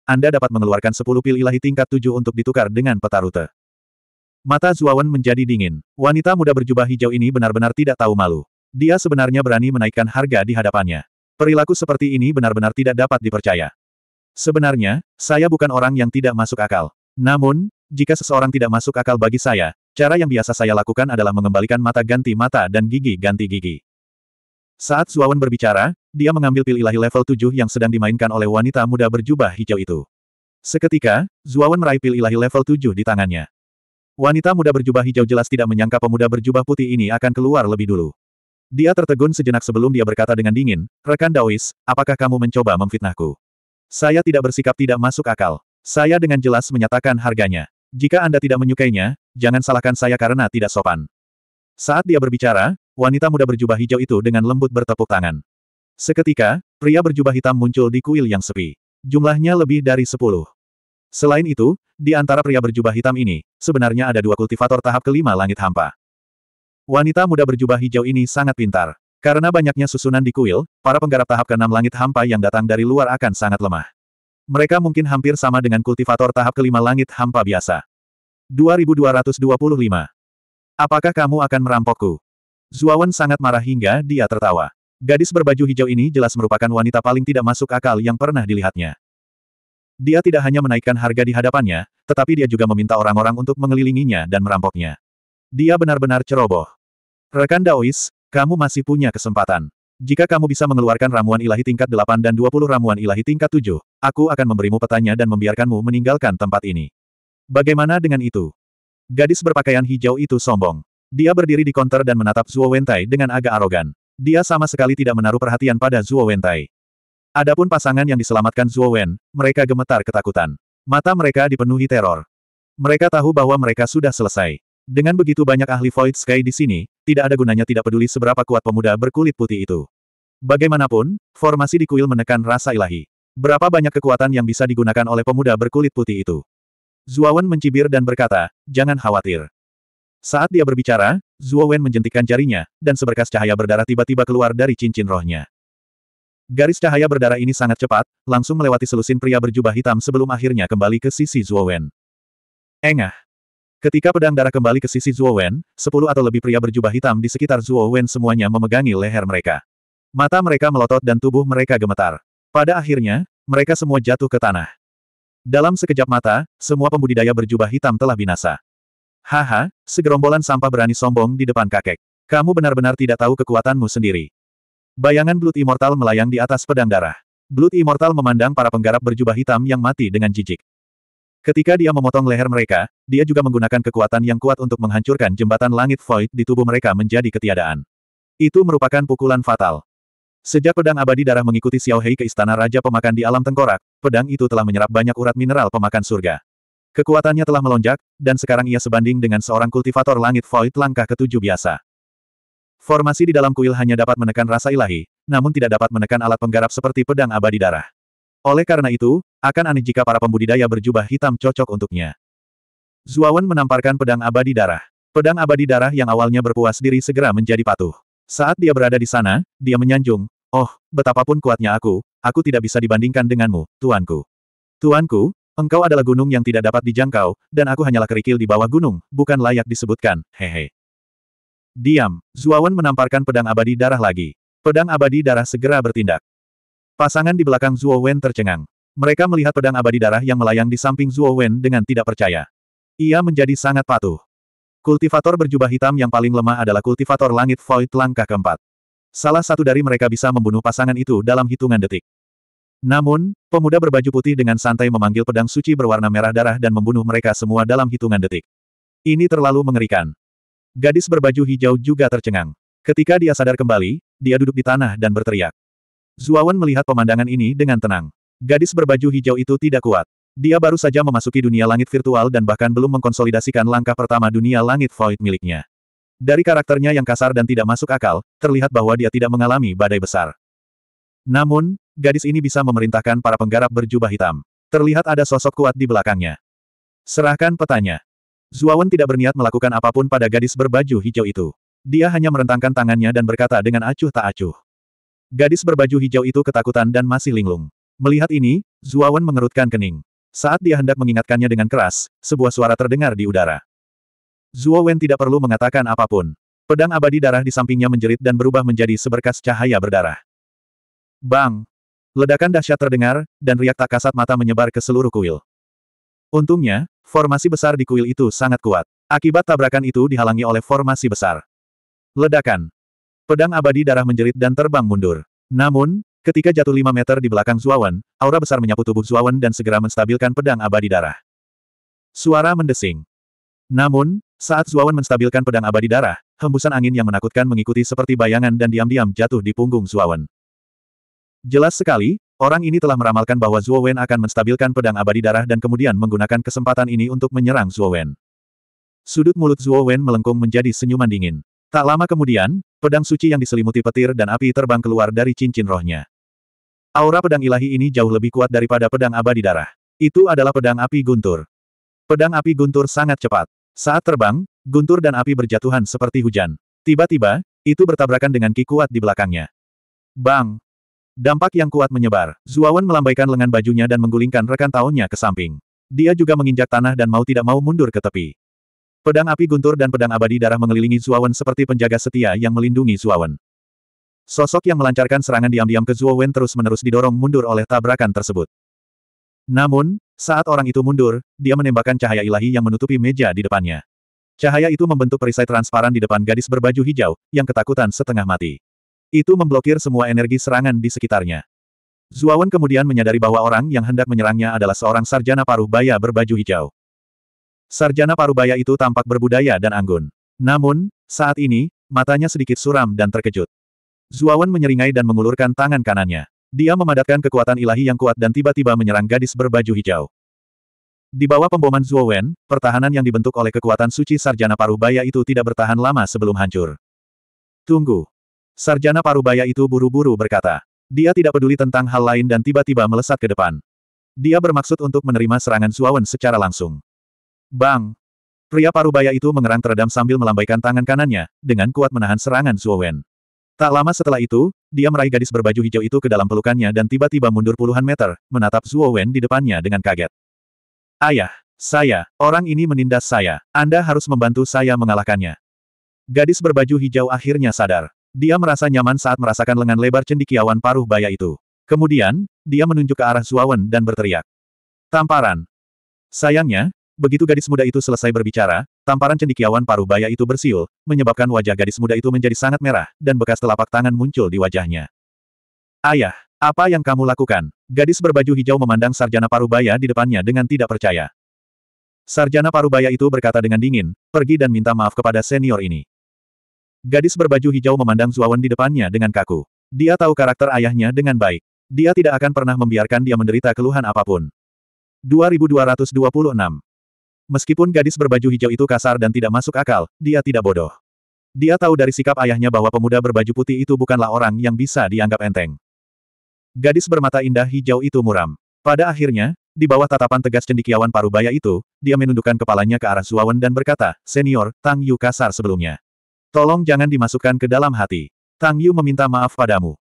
A: Anda dapat mengeluarkan 10 pil ilahi tingkat 7 untuk ditukar dengan peta rute. Mata Zuawan menjadi dingin. Wanita muda berjubah hijau ini benar-benar tidak tahu malu. Dia sebenarnya berani menaikkan harga di hadapannya. Perilaku seperti ini benar-benar tidak dapat dipercaya. Sebenarnya, saya bukan orang yang tidak masuk akal. Namun, jika seseorang tidak masuk akal bagi saya, cara yang biasa saya lakukan adalah mengembalikan mata ganti mata dan gigi ganti gigi. Saat Suawan berbicara, dia mengambil pil ilahi level 7 yang sedang dimainkan oleh wanita muda berjubah hijau itu. Seketika, Zuawan meraih pil ilahi level 7 di tangannya. Wanita muda berjubah hijau jelas tidak menyangka pemuda berjubah putih ini akan keluar lebih dulu. Dia tertegun sejenak sebelum dia berkata dengan dingin, Rekan Daois, apakah kamu mencoba memfitnahku? Saya tidak bersikap tidak masuk akal. Saya dengan jelas menyatakan harganya. Jika Anda tidak menyukainya, jangan salahkan saya karena tidak sopan. Saat dia berbicara, wanita muda berjubah hijau itu dengan lembut bertepuk tangan. Seketika, pria berjubah hitam muncul di kuil yang sepi. Jumlahnya lebih dari sepuluh. Selain itu, di antara pria berjubah hitam ini, sebenarnya ada dua kultivator tahap kelima langit hampa. Wanita muda berjubah hijau ini sangat pintar. Karena banyaknya susunan di kuil, para penggarap tahap keenam langit hampa yang datang dari luar akan sangat lemah. Mereka mungkin hampir sama dengan kultivator tahap kelima langit hampa biasa. 2225. Apakah kamu akan merampokku? Zuawan sangat marah hingga dia tertawa. Gadis berbaju hijau ini jelas merupakan wanita paling tidak masuk akal yang pernah dilihatnya. Dia tidak hanya menaikkan harga di hadapannya, tetapi dia juga meminta orang-orang untuk mengelilinginya dan merampoknya. Dia benar-benar ceroboh. Rekan Daois, kamu masih punya kesempatan. Jika kamu bisa mengeluarkan ramuan ilahi tingkat 8 dan 20 ramuan ilahi tingkat 7, aku akan memberimu petanya dan membiarkanmu meninggalkan tempat ini. Bagaimana dengan itu? Gadis berpakaian hijau itu sombong. Dia berdiri di konter dan menatap Zuo Wentai dengan agak arogan. Dia sama sekali tidak menaruh perhatian pada Zuo Wentai. Adapun pasangan yang diselamatkan Zuo Wen, mereka gemetar ketakutan. Mata mereka dipenuhi teror. Mereka tahu bahwa mereka sudah selesai. Dengan begitu banyak ahli Void Sky di sini, tidak ada gunanya tidak peduli seberapa kuat pemuda berkulit putih itu. Bagaimanapun, formasi di kuil menekan rasa ilahi. Berapa banyak kekuatan yang bisa digunakan oleh pemuda berkulit putih itu? Zuawan mencibir dan berkata, jangan khawatir. Saat dia berbicara, Zuawan menjentikkan jarinya, dan seberkas cahaya berdarah tiba-tiba keluar dari cincin rohnya. Garis cahaya berdarah ini sangat cepat, langsung melewati selusin pria berjubah hitam sebelum akhirnya kembali ke sisi Zuawan. Engah. Ketika pedang darah kembali ke sisi Zhuo Wen, sepuluh atau lebih pria berjubah hitam di sekitar Zhuo Wen semuanya memegangi leher mereka. Mata mereka melotot dan tubuh mereka gemetar. Pada akhirnya, mereka semua jatuh ke tanah. Dalam sekejap mata, semua pembudidaya berjubah hitam telah binasa. Haha, segerombolan sampah berani sombong di depan kakek. Kamu benar-benar tidak tahu kekuatanmu sendiri. Bayangan Blood Immortal melayang di atas pedang darah. Blood Immortal memandang para penggarap berjubah hitam yang mati dengan jijik. Ketika dia memotong leher mereka, dia juga menggunakan kekuatan yang kuat untuk menghancurkan jembatan langit void di tubuh mereka menjadi ketiadaan. Itu merupakan pukulan fatal. Sejak pedang abadi darah mengikuti Xiao Hei ke istana Raja Pemakan di alam tengkorak, pedang itu telah menyerap banyak urat mineral pemakan surga. Kekuatannya telah melonjak, dan sekarang ia sebanding dengan seorang kultivator langit void langkah ketujuh biasa. Formasi di dalam kuil hanya dapat menekan rasa ilahi, namun tidak dapat menekan alat penggarap seperti pedang abadi darah. Oleh karena itu, akan aneh jika para pembudidaya berjubah hitam cocok untuknya. Zuawan menamparkan pedang abadi darah. Pedang abadi darah yang awalnya berpuas diri segera menjadi patuh. Saat dia berada di sana, dia menyanjung, Oh, betapapun kuatnya aku, aku tidak bisa dibandingkan denganmu, tuanku. Tuanku, engkau adalah gunung yang tidak dapat dijangkau, dan aku hanyalah kerikil di bawah gunung, bukan layak disebutkan, hehe. Diam, Zuawan menamparkan pedang abadi darah lagi. Pedang abadi darah segera bertindak. Pasangan di belakang Zuo Wen tercengang. Mereka melihat pedang abadi darah yang melayang di samping Zuo Wen dengan tidak percaya. Ia menjadi sangat patuh. Kultivator berjubah hitam yang paling lemah adalah kultivator langit Void langkah keempat. Salah satu dari mereka bisa membunuh pasangan itu dalam hitungan detik. Namun, pemuda berbaju putih dengan santai memanggil pedang suci berwarna merah darah dan membunuh mereka semua dalam hitungan detik. Ini terlalu mengerikan. Gadis berbaju hijau juga tercengang. Ketika dia sadar kembali, dia duduk di tanah dan berteriak. Zuawan melihat pemandangan ini dengan tenang. Gadis berbaju hijau itu tidak kuat. Dia baru saja memasuki dunia langit virtual dan bahkan belum mengkonsolidasikan langkah pertama dunia langit void miliknya. Dari karakternya yang kasar dan tidak masuk akal, terlihat bahwa dia tidak mengalami badai besar. Namun, gadis ini bisa memerintahkan para penggarap berjubah hitam. Terlihat ada sosok kuat di belakangnya. Serahkan petanya. Zuawan tidak berniat melakukan apapun pada gadis berbaju hijau itu. Dia hanya merentangkan tangannya dan berkata dengan acuh tak acuh. Gadis berbaju hijau itu ketakutan dan masih linglung. Melihat ini, Zuawan mengerutkan kening. Saat dia hendak mengingatkannya dengan keras, sebuah suara terdengar di udara. Zuawan tidak perlu mengatakan apapun. Pedang abadi darah di sampingnya menjerit dan berubah menjadi seberkas cahaya berdarah. Bang! Ledakan dahsyat terdengar, dan riak tak kasat mata menyebar ke seluruh kuil. Untungnya, formasi besar di kuil itu sangat kuat. Akibat tabrakan itu dihalangi oleh formasi besar. Ledakan! Pedang abadi darah menjerit dan terbang mundur. Namun, ketika jatuh 5 meter di belakang Zuawan, aura besar menyapu tubuh Zuawan dan segera menstabilkan pedang abadi darah. Suara mendesing. Namun, saat Zuawan menstabilkan pedang abadi darah, hembusan angin yang menakutkan mengikuti seperti bayangan dan diam-diam jatuh di punggung Zuawan. Jelas sekali, orang ini telah meramalkan bahwa Zuawan akan menstabilkan pedang abadi darah dan kemudian menggunakan kesempatan ini untuk menyerang Zuawan. Sudut mulut Zuowen melengkung menjadi senyuman dingin. Tak lama kemudian, pedang suci yang diselimuti petir dan api terbang keluar dari cincin rohnya. Aura pedang ilahi ini jauh lebih kuat daripada pedang abadi darah. Itu adalah pedang api guntur. Pedang api guntur sangat cepat. Saat terbang, guntur dan api berjatuhan seperti hujan. Tiba-tiba, itu bertabrakan dengan ki kuat di belakangnya. Bang! Dampak yang kuat menyebar. Zuawan melambaikan lengan bajunya dan menggulingkan rekan tahunnya ke samping. Dia juga menginjak tanah dan mau tidak mau mundur ke tepi. Pedang api guntur dan pedang abadi darah mengelilingi Zuowen seperti penjaga setia yang melindungi Zuowen. Sosok yang melancarkan serangan diam-diam ke Zuowen terus-menerus didorong mundur oleh tabrakan tersebut. Namun, saat orang itu mundur, dia menembakkan cahaya ilahi yang menutupi meja di depannya. Cahaya itu membentuk perisai transparan di depan gadis berbaju hijau, yang ketakutan setengah mati. Itu memblokir semua energi serangan di sekitarnya. Zuawan kemudian menyadari bahwa orang yang hendak menyerangnya adalah seorang sarjana paruh baya berbaju hijau. Sarjana Parubaya itu tampak berbudaya dan anggun. Namun, saat ini, matanya sedikit suram dan terkejut. Zuawan menyeringai dan mengulurkan tangan kanannya. Dia memadatkan kekuatan ilahi yang kuat dan tiba-tiba menyerang gadis berbaju hijau. Di bawah pemboman Zuowen, pertahanan yang dibentuk oleh kekuatan suci Sarjana Parubaya itu tidak bertahan lama sebelum hancur. Tunggu. Sarjana Parubaya itu buru-buru berkata. Dia tidak peduli tentang hal lain dan tiba-tiba melesat ke depan. Dia bermaksud untuk menerima serangan Zuowen secara langsung. Bang! Pria parubaya itu mengerang teredam sambil melambaikan tangan kanannya, dengan kuat menahan serangan Wen. Tak lama setelah itu, dia meraih gadis berbaju hijau itu ke dalam pelukannya dan tiba-tiba mundur puluhan meter, menatap Wen di depannya dengan kaget. Ayah, saya, orang ini menindas saya, Anda harus membantu saya mengalahkannya. Gadis berbaju hijau akhirnya sadar. Dia merasa nyaman saat merasakan lengan lebar cendikiawan paruh baya itu. Kemudian, dia menunjuk ke arah Wen dan berteriak. Tamparan. Sayangnya, Begitu gadis muda itu selesai berbicara, tamparan cendikiawan paruh baya itu bersiul, menyebabkan wajah gadis muda itu menjadi sangat merah, dan bekas telapak tangan muncul di wajahnya. Ayah, apa yang kamu lakukan? Gadis berbaju hijau memandang sarjana paruh baya di depannya dengan tidak percaya. Sarjana paruh baya itu berkata dengan dingin, pergi dan minta maaf kepada senior ini. Gadis berbaju hijau memandang Zuawan di depannya dengan kaku. Dia tahu karakter ayahnya dengan baik. Dia tidak akan pernah membiarkan dia menderita keluhan apapun. 2226 Meskipun gadis berbaju hijau itu kasar dan tidak masuk akal, dia tidak bodoh. Dia tahu dari sikap ayahnya bahwa pemuda berbaju putih itu bukanlah orang yang bisa dianggap enteng. Gadis bermata indah hijau itu muram. Pada akhirnya, di bawah tatapan tegas cendikiawan parubaya itu, dia menundukkan kepalanya ke arah Zuawan dan berkata, Senior, Tang Yu kasar sebelumnya. Tolong jangan dimasukkan ke dalam hati. Tang Yu meminta maaf padamu.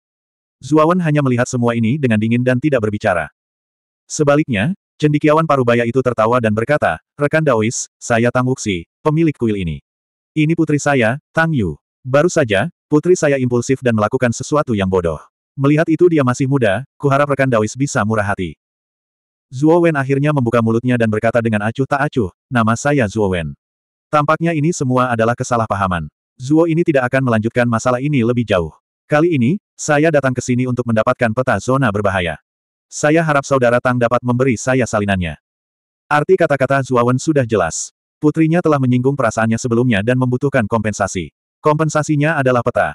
A: Zuawan hanya melihat semua ini dengan dingin dan tidak berbicara. Sebaliknya, Cendikiawan parubaya itu tertawa dan berkata, Rekan Daois, saya Tang Wuxi, pemilik kuil ini. Ini putri saya, Tang Yu. Baru saja, putri saya impulsif dan melakukan sesuatu yang bodoh. Melihat itu dia masih muda, kuharap rekan Daois bisa murah hati. Zuo Wen akhirnya membuka mulutnya dan berkata dengan acuh tak acuh, nama saya Zuo Wen. Tampaknya ini semua adalah kesalahpahaman. Zuo ini tidak akan melanjutkan masalah ini lebih jauh. Kali ini, saya datang ke sini untuk mendapatkan peta zona berbahaya. Saya harap saudara Tang dapat memberi saya salinannya. Arti kata-kata Zuawan sudah jelas. Putrinya telah menyinggung perasaannya sebelumnya dan membutuhkan kompensasi. Kompensasinya adalah peta.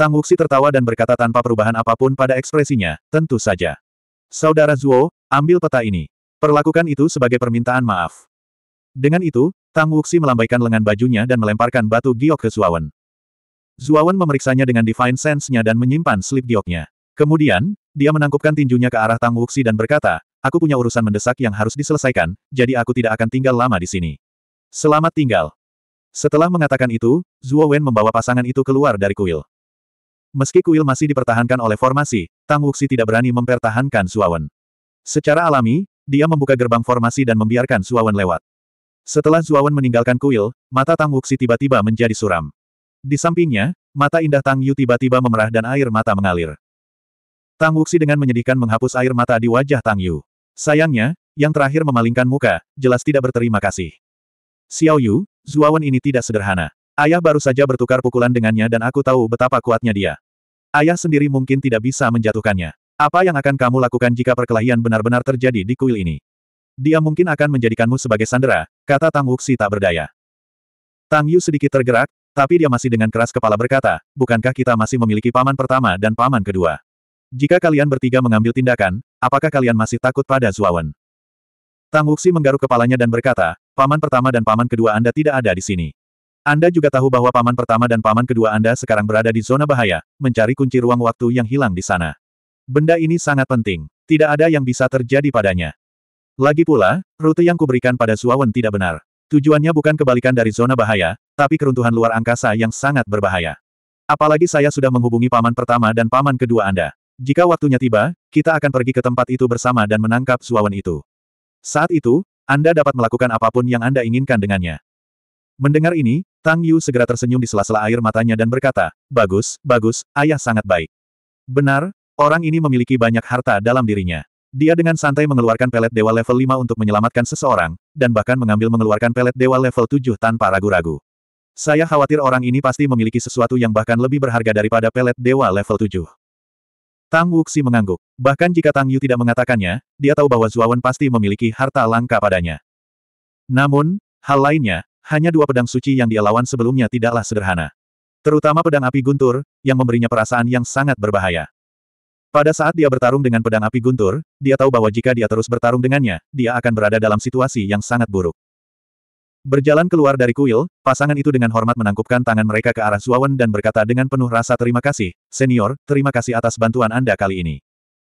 A: Tang Wuxi tertawa dan berkata tanpa perubahan apapun pada ekspresinya, tentu saja. Saudara Zuo, ambil peta ini. Perlakukan itu sebagai permintaan maaf. Dengan itu, Tang Wuxi melambaikan lengan bajunya dan melemparkan batu giok ke Zuawan. Zuawan memeriksanya dengan Divine Sense-nya dan menyimpan slip gioknya. Kemudian, dia menangkupkan tinjunya ke arah Tang Wuxi dan berkata, aku punya urusan mendesak yang harus diselesaikan, jadi aku tidak akan tinggal lama di sini. Selamat tinggal. Setelah mengatakan itu, Zhuo Wen membawa pasangan itu keluar dari kuil. Meski kuil masih dipertahankan oleh formasi, Tang Wuxi tidak berani mempertahankan Wen. Secara alami, dia membuka gerbang formasi dan membiarkan Wen lewat. Setelah Wen meninggalkan kuil, mata Tang Wuxi tiba-tiba menjadi suram. Di sampingnya, mata indah Tang Yu tiba-tiba memerah dan air mata mengalir. Tang Wuxi dengan menyedihkan menghapus air mata di wajah Tang Yu. Sayangnya, yang terakhir memalingkan muka, jelas tidak berterima kasih. Xiao Yu, Zuawan ini tidak sederhana. Ayah baru saja bertukar pukulan dengannya dan aku tahu betapa kuatnya dia. Ayah sendiri mungkin tidak bisa menjatuhkannya. Apa yang akan kamu lakukan jika perkelahian benar-benar terjadi di kuil ini? Dia mungkin akan menjadikanmu sebagai sandera, kata Tang Wuxi tak berdaya. Tang Yu sedikit tergerak, tapi dia masih dengan keras kepala berkata, bukankah kita masih memiliki paman pertama dan paman kedua? Jika kalian bertiga mengambil tindakan, apakah kalian masih takut pada Zuawan? Tang Wuxi menggaruk kepalanya dan berkata, paman pertama dan paman kedua Anda tidak ada di sini. Anda juga tahu bahwa paman pertama dan paman kedua Anda sekarang berada di zona bahaya, mencari kunci ruang waktu yang hilang di sana. Benda ini sangat penting. Tidak ada yang bisa terjadi padanya. Lagi pula, rute yang kuberikan pada Zuawan tidak benar. Tujuannya bukan kebalikan dari zona bahaya, tapi keruntuhan luar angkasa yang sangat berbahaya. Apalagi saya sudah menghubungi paman pertama dan paman kedua Anda. Jika waktunya tiba, kita akan pergi ke tempat itu bersama dan menangkap suawan itu. Saat itu, Anda dapat melakukan apapun yang Anda inginkan dengannya. Mendengar ini, Tang Yu segera tersenyum di sela-sela air matanya dan berkata, Bagus, bagus, ayah sangat baik. Benar, orang ini memiliki banyak harta dalam dirinya. Dia dengan santai mengeluarkan pelet dewa level 5 untuk menyelamatkan seseorang, dan bahkan mengambil mengeluarkan pelet dewa level 7 tanpa ragu-ragu. Saya khawatir orang ini pasti memiliki sesuatu yang bahkan lebih berharga daripada pelet dewa level 7. Tang Wuxi mengangguk. Bahkan jika Tang Yu tidak mengatakannya, dia tahu bahwa Zuawan pasti memiliki harta langka padanya. Namun, hal lainnya, hanya dua pedang suci yang dia lawan sebelumnya tidaklah sederhana. Terutama pedang api guntur, yang memberinya perasaan yang sangat berbahaya. Pada saat dia bertarung dengan pedang api guntur, dia tahu bahwa jika dia terus bertarung dengannya, dia akan berada dalam situasi yang sangat buruk. Berjalan keluar dari kuil, pasangan itu dengan hormat menangkupkan tangan mereka ke arah Zuawan dan berkata dengan penuh rasa terima kasih, senior, terima kasih atas bantuan Anda kali ini.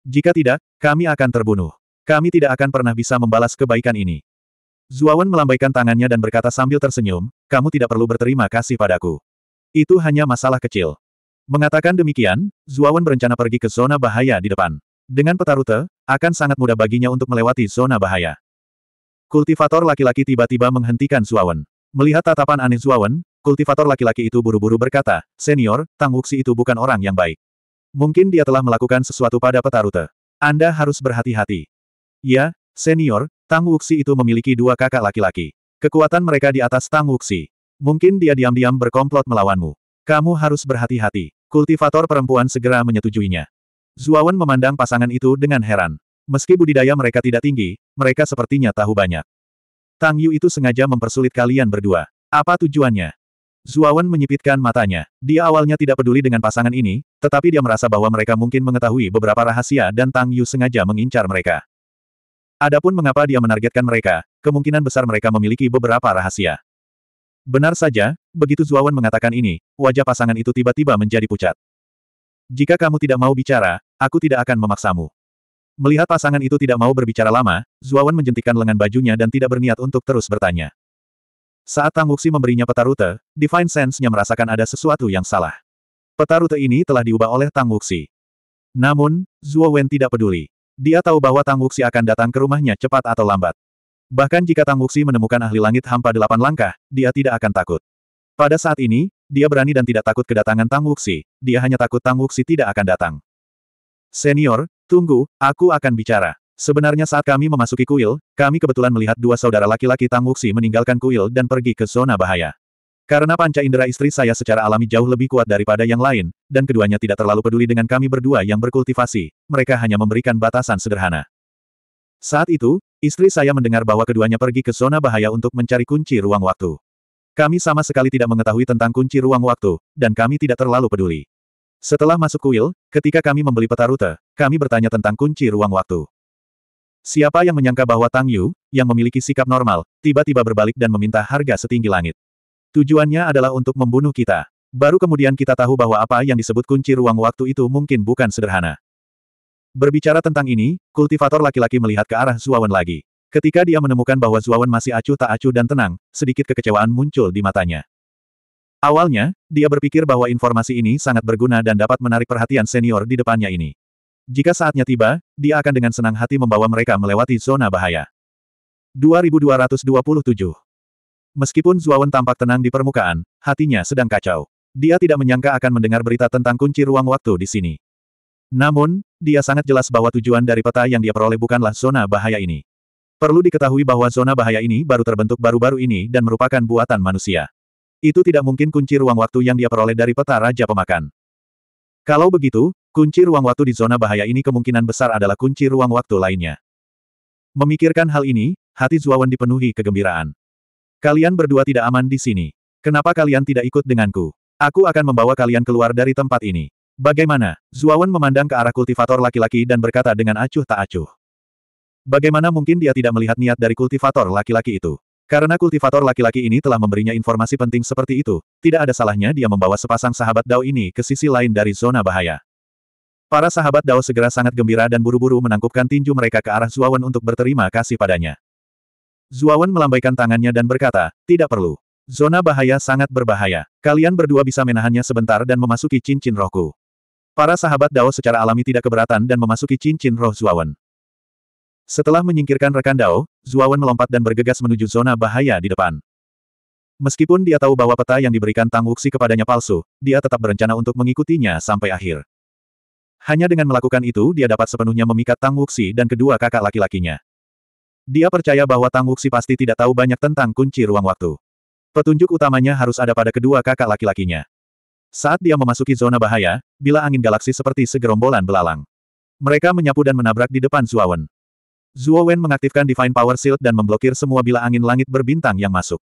A: Jika tidak, kami akan terbunuh. Kami tidak akan pernah bisa membalas kebaikan ini. Zuawan melambaikan tangannya dan berkata sambil tersenyum, kamu tidak perlu berterima kasih padaku. Itu hanya masalah kecil. Mengatakan demikian, Zuawan berencana pergi ke zona bahaya di depan. Dengan petarute, akan sangat mudah baginya untuk melewati zona bahaya. Kultivator laki-laki tiba-tiba menghentikan Zuawan. Melihat tatapan aneh Zuawan, kultivator laki-laki itu buru-buru berkata, Senior, Tang Wuxi itu bukan orang yang baik. Mungkin dia telah melakukan sesuatu pada petarute. Anda harus berhati-hati. Ya, senior, Tang Wuxi itu memiliki dua kakak laki-laki. Kekuatan mereka di atas Tang Wuxi. Mungkin dia diam-diam berkomplot melawanmu. Kamu harus berhati-hati. Kultivator perempuan segera menyetujuinya. Zuawan memandang pasangan itu dengan heran. Meski budidaya mereka tidak tinggi, mereka sepertinya tahu banyak. Tang Yu itu sengaja mempersulit kalian berdua. Apa tujuannya? Zuawan menyipitkan matanya. Dia awalnya tidak peduli dengan pasangan ini, tetapi dia merasa bahwa mereka mungkin mengetahui beberapa rahasia dan Tang Yu sengaja mengincar mereka. Adapun mengapa dia menargetkan mereka, kemungkinan besar mereka memiliki beberapa rahasia. Benar saja, begitu Zuawan mengatakan ini, wajah pasangan itu tiba-tiba menjadi pucat. Jika kamu tidak mau bicara, aku tidak akan memaksamu. Melihat pasangan itu tidak mau berbicara lama, Zuawan menjentikan lengan bajunya dan tidak berniat untuk terus bertanya. Saat Tang Wuxi memberinya peta rute, Divine Sense-nya merasakan ada sesuatu yang salah. Peta rute ini telah diubah oleh Tang Wuxi. Namun, Zuo Wen tidak peduli. Dia tahu bahwa Tang Wuxi akan datang ke rumahnya cepat atau lambat. Bahkan jika Tang Wuxi menemukan ahli langit hampa delapan langkah, dia tidak akan takut. Pada saat ini, dia berani dan tidak takut kedatangan Tang Wuxi, dia hanya takut Tang Wuxi tidak akan datang. Senior, Tunggu, aku akan bicara. Sebenarnya saat kami memasuki kuil, kami kebetulan melihat dua saudara laki-laki Tang Wuxi meninggalkan kuil dan pergi ke zona bahaya. Karena panca indera istri saya secara alami jauh lebih kuat daripada yang lain, dan keduanya tidak terlalu peduli dengan kami berdua yang berkultivasi, mereka hanya memberikan batasan sederhana. Saat itu, istri saya mendengar bahwa keduanya pergi ke zona bahaya untuk mencari kunci ruang waktu. Kami sama sekali tidak mengetahui tentang kunci ruang waktu, dan kami tidak terlalu peduli. Setelah masuk kuil, ketika kami membeli peta rute, kami bertanya tentang kunci ruang waktu. Siapa yang menyangka bahwa Tang Yu, yang memiliki sikap normal, tiba-tiba berbalik dan meminta harga setinggi langit. Tujuannya adalah untuk membunuh kita. Baru kemudian kita tahu bahwa apa yang disebut kunci ruang waktu itu mungkin bukan sederhana. Berbicara tentang ini, kultivator laki-laki melihat ke arah Zuawan lagi. Ketika dia menemukan bahwa Zuawan masih acuh tak acuh dan tenang, sedikit kekecewaan muncul di matanya. Awalnya, dia berpikir bahwa informasi ini sangat berguna dan dapat menarik perhatian senior di depannya ini. Jika saatnya tiba, dia akan dengan senang hati membawa mereka melewati zona bahaya. 2227 Meskipun Zuawan tampak tenang di permukaan, hatinya sedang kacau. Dia tidak menyangka akan mendengar berita tentang kunci ruang waktu di sini. Namun, dia sangat jelas bahwa tujuan dari peta yang dia peroleh bukanlah zona bahaya ini. Perlu diketahui bahwa zona bahaya ini baru terbentuk baru-baru ini dan merupakan buatan manusia. Itu tidak mungkin kunci ruang waktu yang dia peroleh dari peta Raja Pemakan. Kalau begitu, kunci ruang waktu di zona bahaya ini kemungkinan besar adalah kunci ruang waktu lainnya. Memikirkan hal ini, hati Zuawan dipenuhi kegembiraan. Kalian berdua tidak aman di sini. Kenapa kalian tidak ikut denganku? Aku akan membawa kalian keluar dari tempat ini. Bagaimana? Zuawan memandang ke arah kultivator laki-laki dan berkata dengan acuh tak acuh. Bagaimana mungkin dia tidak melihat niat dari kultivator laki-laki itu? Karena kultivator laki-laki ini telah memberinya informasi penting seperti itu, tidak ada salahnya dia membawa sepasang sahabat Dao ini ke sisi lain dari zona bahaya. Para sahabat Dao segera sangat gembira dan buru-buru menangkupkan tinju mereka ke arah Zuawan untuk berterima kasih padanya. Zuawan melambaikan tangannya dan berkata, tidak perlu. Zona bahaya sangat berbahaya. Kalian berdua bisa menahannya sebentar dan memasuki cincin rohku. Para sahabat Dao secara alami tidak keberatan dan memasuki cincin roh Zuawan. Setelah menyingkirkan rekan Dao, Zuawan melompat dan bergegas menuju zona bahaya di depan. Meskipun dia tahu bahwa peta yang diberikan Tang Wuxi kepadanya palsu, dia tetap berencana untuk mengikutinya sampai akhir. Hanya dengan melakukan itu dia dapat sepenuhnya memikat Tang Wuxi dan kedua kakak laki-lakinya. Dia percaya bahwa Tang Wuxi pasti tidak tahu banyak tentang kunci ruang waktu. Petunjuk utamanya harus ada pada kedua kakak laki-lakinya. Saat dia memasuki zona bahaya, bila angin galaksi seperti segerombolan belalang. Mereka menyapu dan menabrak di depan Zuawan. Zuo Wen mengaktifkan Divine Power Shield dan memblokir semua bila angin langit berbintang yang masuk.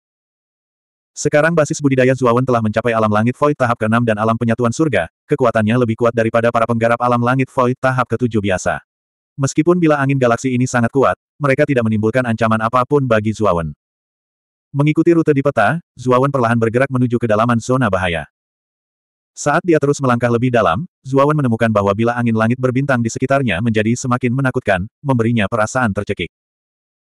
A: Sekarang basis budidaya Zuo Wen telah mencapai alam langit void tahap ke-6 dan alam penyatuan surga, kekuatannya lebih kuat daripada para penggarap alam langit void tahap ke-7 biasa. Meskipun bila angin galaksi ini sangat kuat, mereka tidak menimbulkan ancaman apapun bagi Zuo Wen. Mengikuti rute di peta, Wen perlahan bergerak menuju kedalaman zona bahaya. Saat dia terus melangkah lebih dalam, Zuawan menemukan bahwa bila angin langit berbintang di sekitarnya menjadi semakin menakutkan, memberinya perasaan tercekik.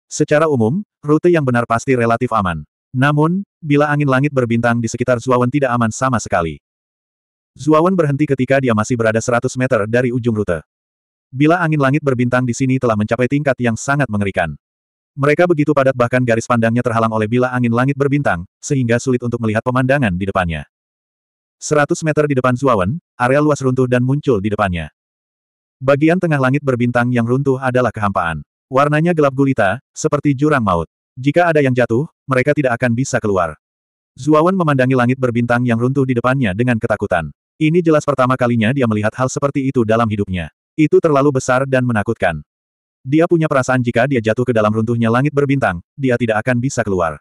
A: Secara umum, rute yang benar pasti relatif aman. Namun, bila angin langit berbintang di sekitar Zuawan tidak aman sama sekali. Zuawan berhenti ketika dia masih berada 100 meter dari ujung rute. Bila angin langit berbintang di sini telah mencapai tingkat yang sangat mengerikan. Mereka begitu padat bahkan garis pandangnya terhalang oleh bila angin langit berbintang, sehingga sulit untuk melihat pemandangan di depannya. 100 meter di depan Zuawan, area luas runtuh dan muncul di depannya. Bagian tengah langit berbintang yang runtuh adalah kehampaan. Warnanya gelap gulita, seperti jurang maut. Jika ada yang jatuh, mereka tidak akan bisa keluar. Zuawan memandangi langit berbintang yang runtuh di depannya dengan ketakutan. Ini jelas pertama kalinya dia melihat hal seperti itu dalam hidupnya. Itu terlalu besar dan menakutkan. Dia punya perasaan jika dia jatuh ke dalam runtuhnya langit berbintang, dia tidak akan bisa keluar.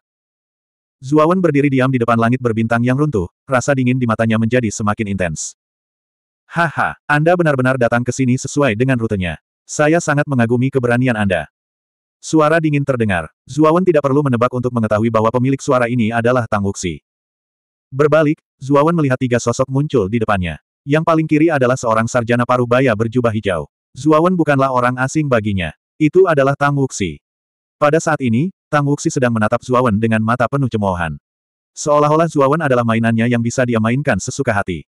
A: Zuawan berdiri diam di depan langit berbintang yang runtuh, rasa dingin di matanya menjadi semakin intens. Haha, Anda benar-benar datang ke sini sesuai dengan rutenya. Saya sangat mengagumi keberanian Anda. Suara dingin terdengar. Zuawan tidak perlu menebak untuk mengetahui bahwa pemilik suara ini adalah Tang Wuxi. Berbalik, Zuawan melihat tiga sosok muncul di depannya. Yang paling kiri adalah seorang sarjana parubaya berjubah hijau. Zuawan bukanlah orang asing baginya. Itu adalah Tang Wuxi. Pada saat ini, Tang Wuxi sedang menatap Zuawan dengan mata penuh cemoohan. Seolah-olah Zuawan adalah mainannya yang bisa dia mainkan sesuka hati.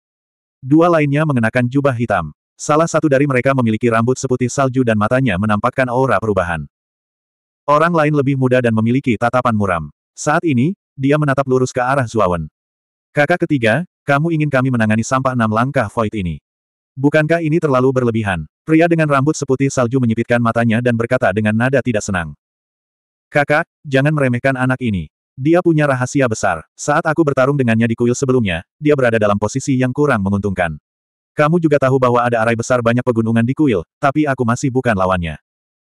A: Dua lainnya mengenakan jubah hitam. Salah satu dari mereka memiliki rambut seputih salju dan matanya menampakkan aura perubahan. Orang lain lebih muda dan memiliki tatapan muram. Saat ini, dia menatap lurus ke arah Zuawan. Kakak ketiga, kamu ingin kami menangani sampah enam langkah void ini. Bukankah ini terlalu berlebihan? Pria dengan rambut seputih salju menyipitkan matanya dan berkata dengan nada tidak senang. Kakak, jangan meremehkan anak ini. Dia punya rahasia besar. Saat aku bertarung dengannya di kuil sebelumnya, dia berada dalam posisi yang kurang menguntungkan. Kamu juga tahu bahwa ada arai besar banyak pegunungan di kuil, tapi aku masih bukan lawannya.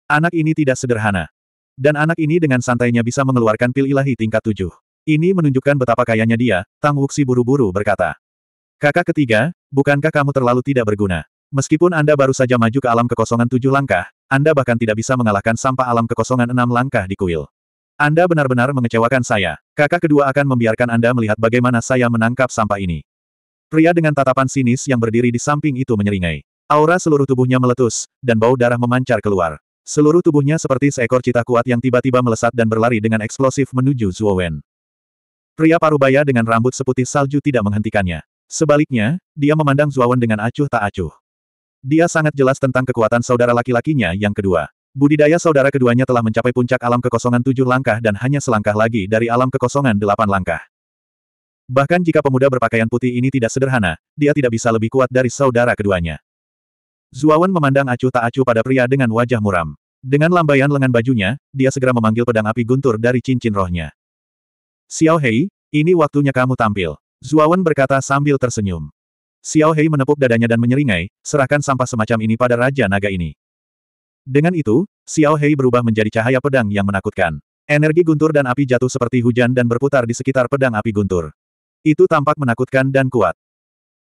A: Anak ini tidak sederhana. Dan anak ini dengan santainya bisa mengeluarkan pil ilahi tingkat tujuh. Ini menunjukkan betapa kayanya dia, Tang Wuxi buru-buru berkata. Kakak ketiga, bukankah kamu terlalu tidak berguna? Meskipun Anda baru saja maju ke alam kekosongan tujuh langkah, anda bahkan tidak bisa mengalahkan sampah alam kekosongan enam langkah di kuil. Anda benar-benar mengecewakan saya. Kakak kedua akan membiarkan Anda melihat bagaimana saya menangkap sampah ini. Pria dengan tatapan sinis yang berdiri di samping itu menyeringai. Aura seluruh tubuhnya meletus, dan bau darah memancar keluar. Seluruh tubuhnya seperti seekor cita kuat yang tiba-tiba melesat dan berlari dengan eksplosif menuju Zhuo Wen. Pria parubaya dengan rambut seputih salju tidak menghentikannya. Sebaliknya, dia memandang Zuawan dengan acuh tak acuh. Dia sangat jelas tentang kekuatan saudara laki-lakinya yang kedua. Budidaya saudara keduanya telah mencapai puncak alam kekosongan tujuh langkah dan hanya selangkah lagi dari alam kekosongan delapan langkah. Bahkan jika pemuda berpakaian putih ini tidak sederhana, dia tidak bisa lebih kuat dari saudara keduanya. Zuawan memandang acuh tak acuh pada pria dengan wajah muram. Dengan lambaian lengan bajunya, dia segera memanggil pedang api guntur dari cincin rohnya. Xiao Hei, ini waktunya kamu tampil. Zuawan berkata sambil tersenyum. Xiao Hei menepuk dadanya dan menyeringai, serahkan sampah semacam ini pada Raja Naga ini. Dengan itu, Xiao Hei berubah menjadi cahaya pedang yang menakutkan. Energi guntur dan api jatuh seperti hujan dan berputar di sekitar pedang api guntur. Itu tampak menakutkan dan kuat.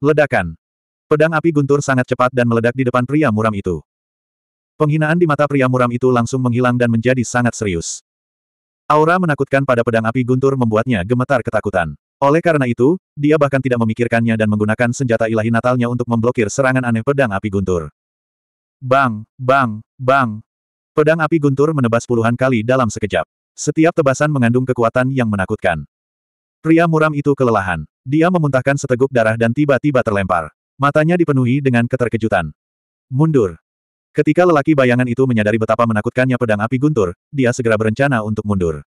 A: Ledakan. Pedang api guntur sangat cepat dan meledak di depan pria muram itu. Penghinaan di mata pria muram itu langsung menghilang dan menjadi sangat serius. Aura menakutkan pada pedang api guntur membuatnya gemetar ketakutan. Oleh karena itu, dia bahkan tidak memikirkannya dan menggunakan senjata ilahi natalnya untuk memblokir serangan aneh pedang api guntur. Bang, bang, bang. Pedang api guntur menebas puluhan kali dalam sekejap. Setiap tebasan mengandung kekuatan yang menakutkan. Pria muram itu kelelahan. Dia memuntahkan seteguk darah dan tiba-tiba terlempar. Matanya dipenuhi dengan keterkejutan. Mundur. Ketika lelaki bayangan itu menyadari betapa menakutkannya pedang api guntur, dia segera berencana untuk mundur.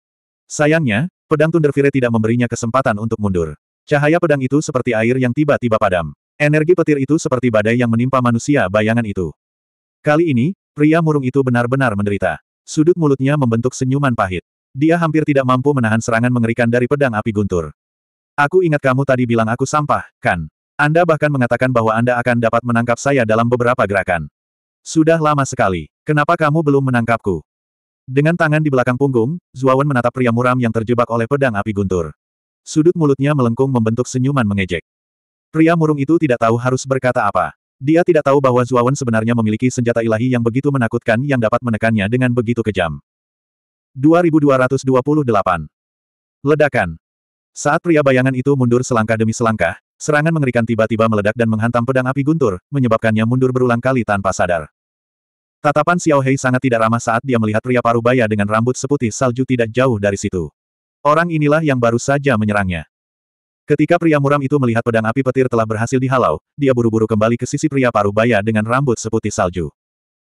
A: Sayangnya, Pedang Thunderfire tidak memberinya kesempatan untuk mundur. Cahaya pedang itu seperti air yang tiba-tiba padam. Energi petir itu seperti badai yang menimpa manusia bayangan itu. Kali ini, pria murung itu benar-benar menderita. Sudut mulutnya membentuk senyuman pahit. Dia hampir tidak mampu menahan serangan mengerikan dari pedang api guntur. Aku ingat kamu tadi bilang aku sampah, kan? Anda bahkan mengatakan bahwa Anda akan dapat menangkap saya dalam beberapa gerakan. Sudah lama sekali. Kenapa kamu belum menangkapku? Dengan tangan di belakang punggung, Zuawan menatap pria muram yang terjebak oleh pedang api guntur. Sudut mulutnya melengkung membentuk senyuman mengejek. Pria murung itu tidak tahu harus berkata apa. Dia tidak tahu bahwa Zuawan sebenarnya memiliki senjata ilahi yang begitu menakutkan yang dapat menekannya dengan begitu kejam. 2228. Ledakan. Saat pria bayangan itu mundur selangkah demi selangkah, serangan mengerikan tiba-tiba meledak dan menghantam pedang api guntur, menyebabkannya mundur berulang kali tanpa sadar. Tatapan Xiao Hei sangat tidak ramah saat dia melihat pria parubaya dengan rambut seputih salju tidak jauh dari situ. Orang inilah yang baru saja menyerangnya. Ketika pria muram itu melihat pedang api petir telah berhasil dihalau, dia buru-buru kembali ke sisi pria parubaya dengan rambut seputih salju.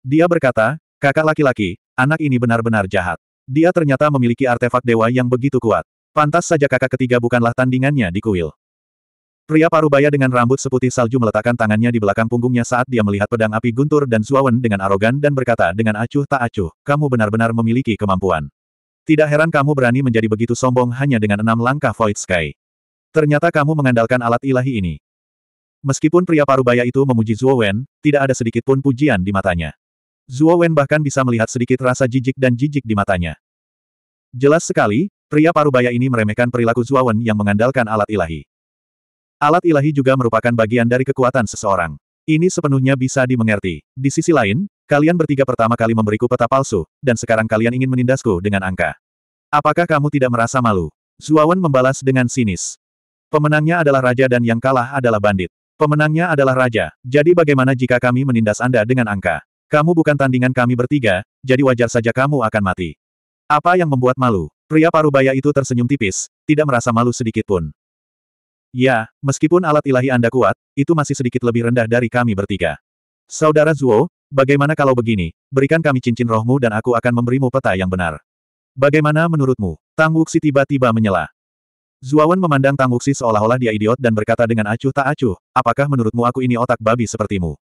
A: Dia berkata, kakak laki-laki, anak ini benar-benar jahat. Dia ternyata memiliki artefak dewa yang begitu kuat. Pantas saja kakak ketiga bukanlah tandingannya di kuil. Pria parubaya dengan rambut seputih salju meletakkan tangannya di belakang punggungnya saat dia melihat pedang api guntur dan Zuawan dengan arogan dan berkata dengan acuh tak acuh, kamu benar-benar memiliki kemampuan. Tidak heran kamu berani menjadi begitu sombong hanya dengan enam langkah Void Sky. Ternyata kamu mengandalkan alat ilahi ini. Meskipun pria parubaya itu memuji Zuowen, tidak ada sedikit pun pujian di matanya. Zuowen bahkan bisa melihat sedikit rasa jijik dan jijik di matanya. Jelas sekali, pria parubaya ini meremehkan perilaku Zuowen yang mengandalkan alat ilahi. Alat ilahi juga merupakan bagian dari kekuatan seseorang. Ini sepenuhnya bisa dimengerti. Di sisi lain, kalian bertiga pertama kali memberiku peta palsu, dan sekarang kalian ingin menindasku dengan angka. Apakah kamu tidak merasa malu? Zuawan membalas dengan sinis. Pemenangnya adalah raja dan yang kalah adalah bandit. Pemenangnya adalah raja, jadi bagaimana jika kami menindas Anda dengan angka? Kamu bukan tandingan kami bertiga, jadi wajar saja kamu akan mati. Apa yang membuat malu? Pria parubaya itu tersenyum tipis, tidak merasa malu sedikit pun. Ya, meskipun alat ilahi Anda kuat, itu masih sedikit lebih rendah dari kami bertiga. Saudara Zuo, bagaimana kalau begini, berikan kami cincin rohmu dan aku akan memberimu peta yang benar. Bagaimana menurutmu? Tang Wuxi tiba-tiba menyela. Zuawan memandang Tang Wuxi seolah-olah dia idiot dan berkata dengan acuh tak acuh, apakah menurutmu aku ini otak babi sepertimu?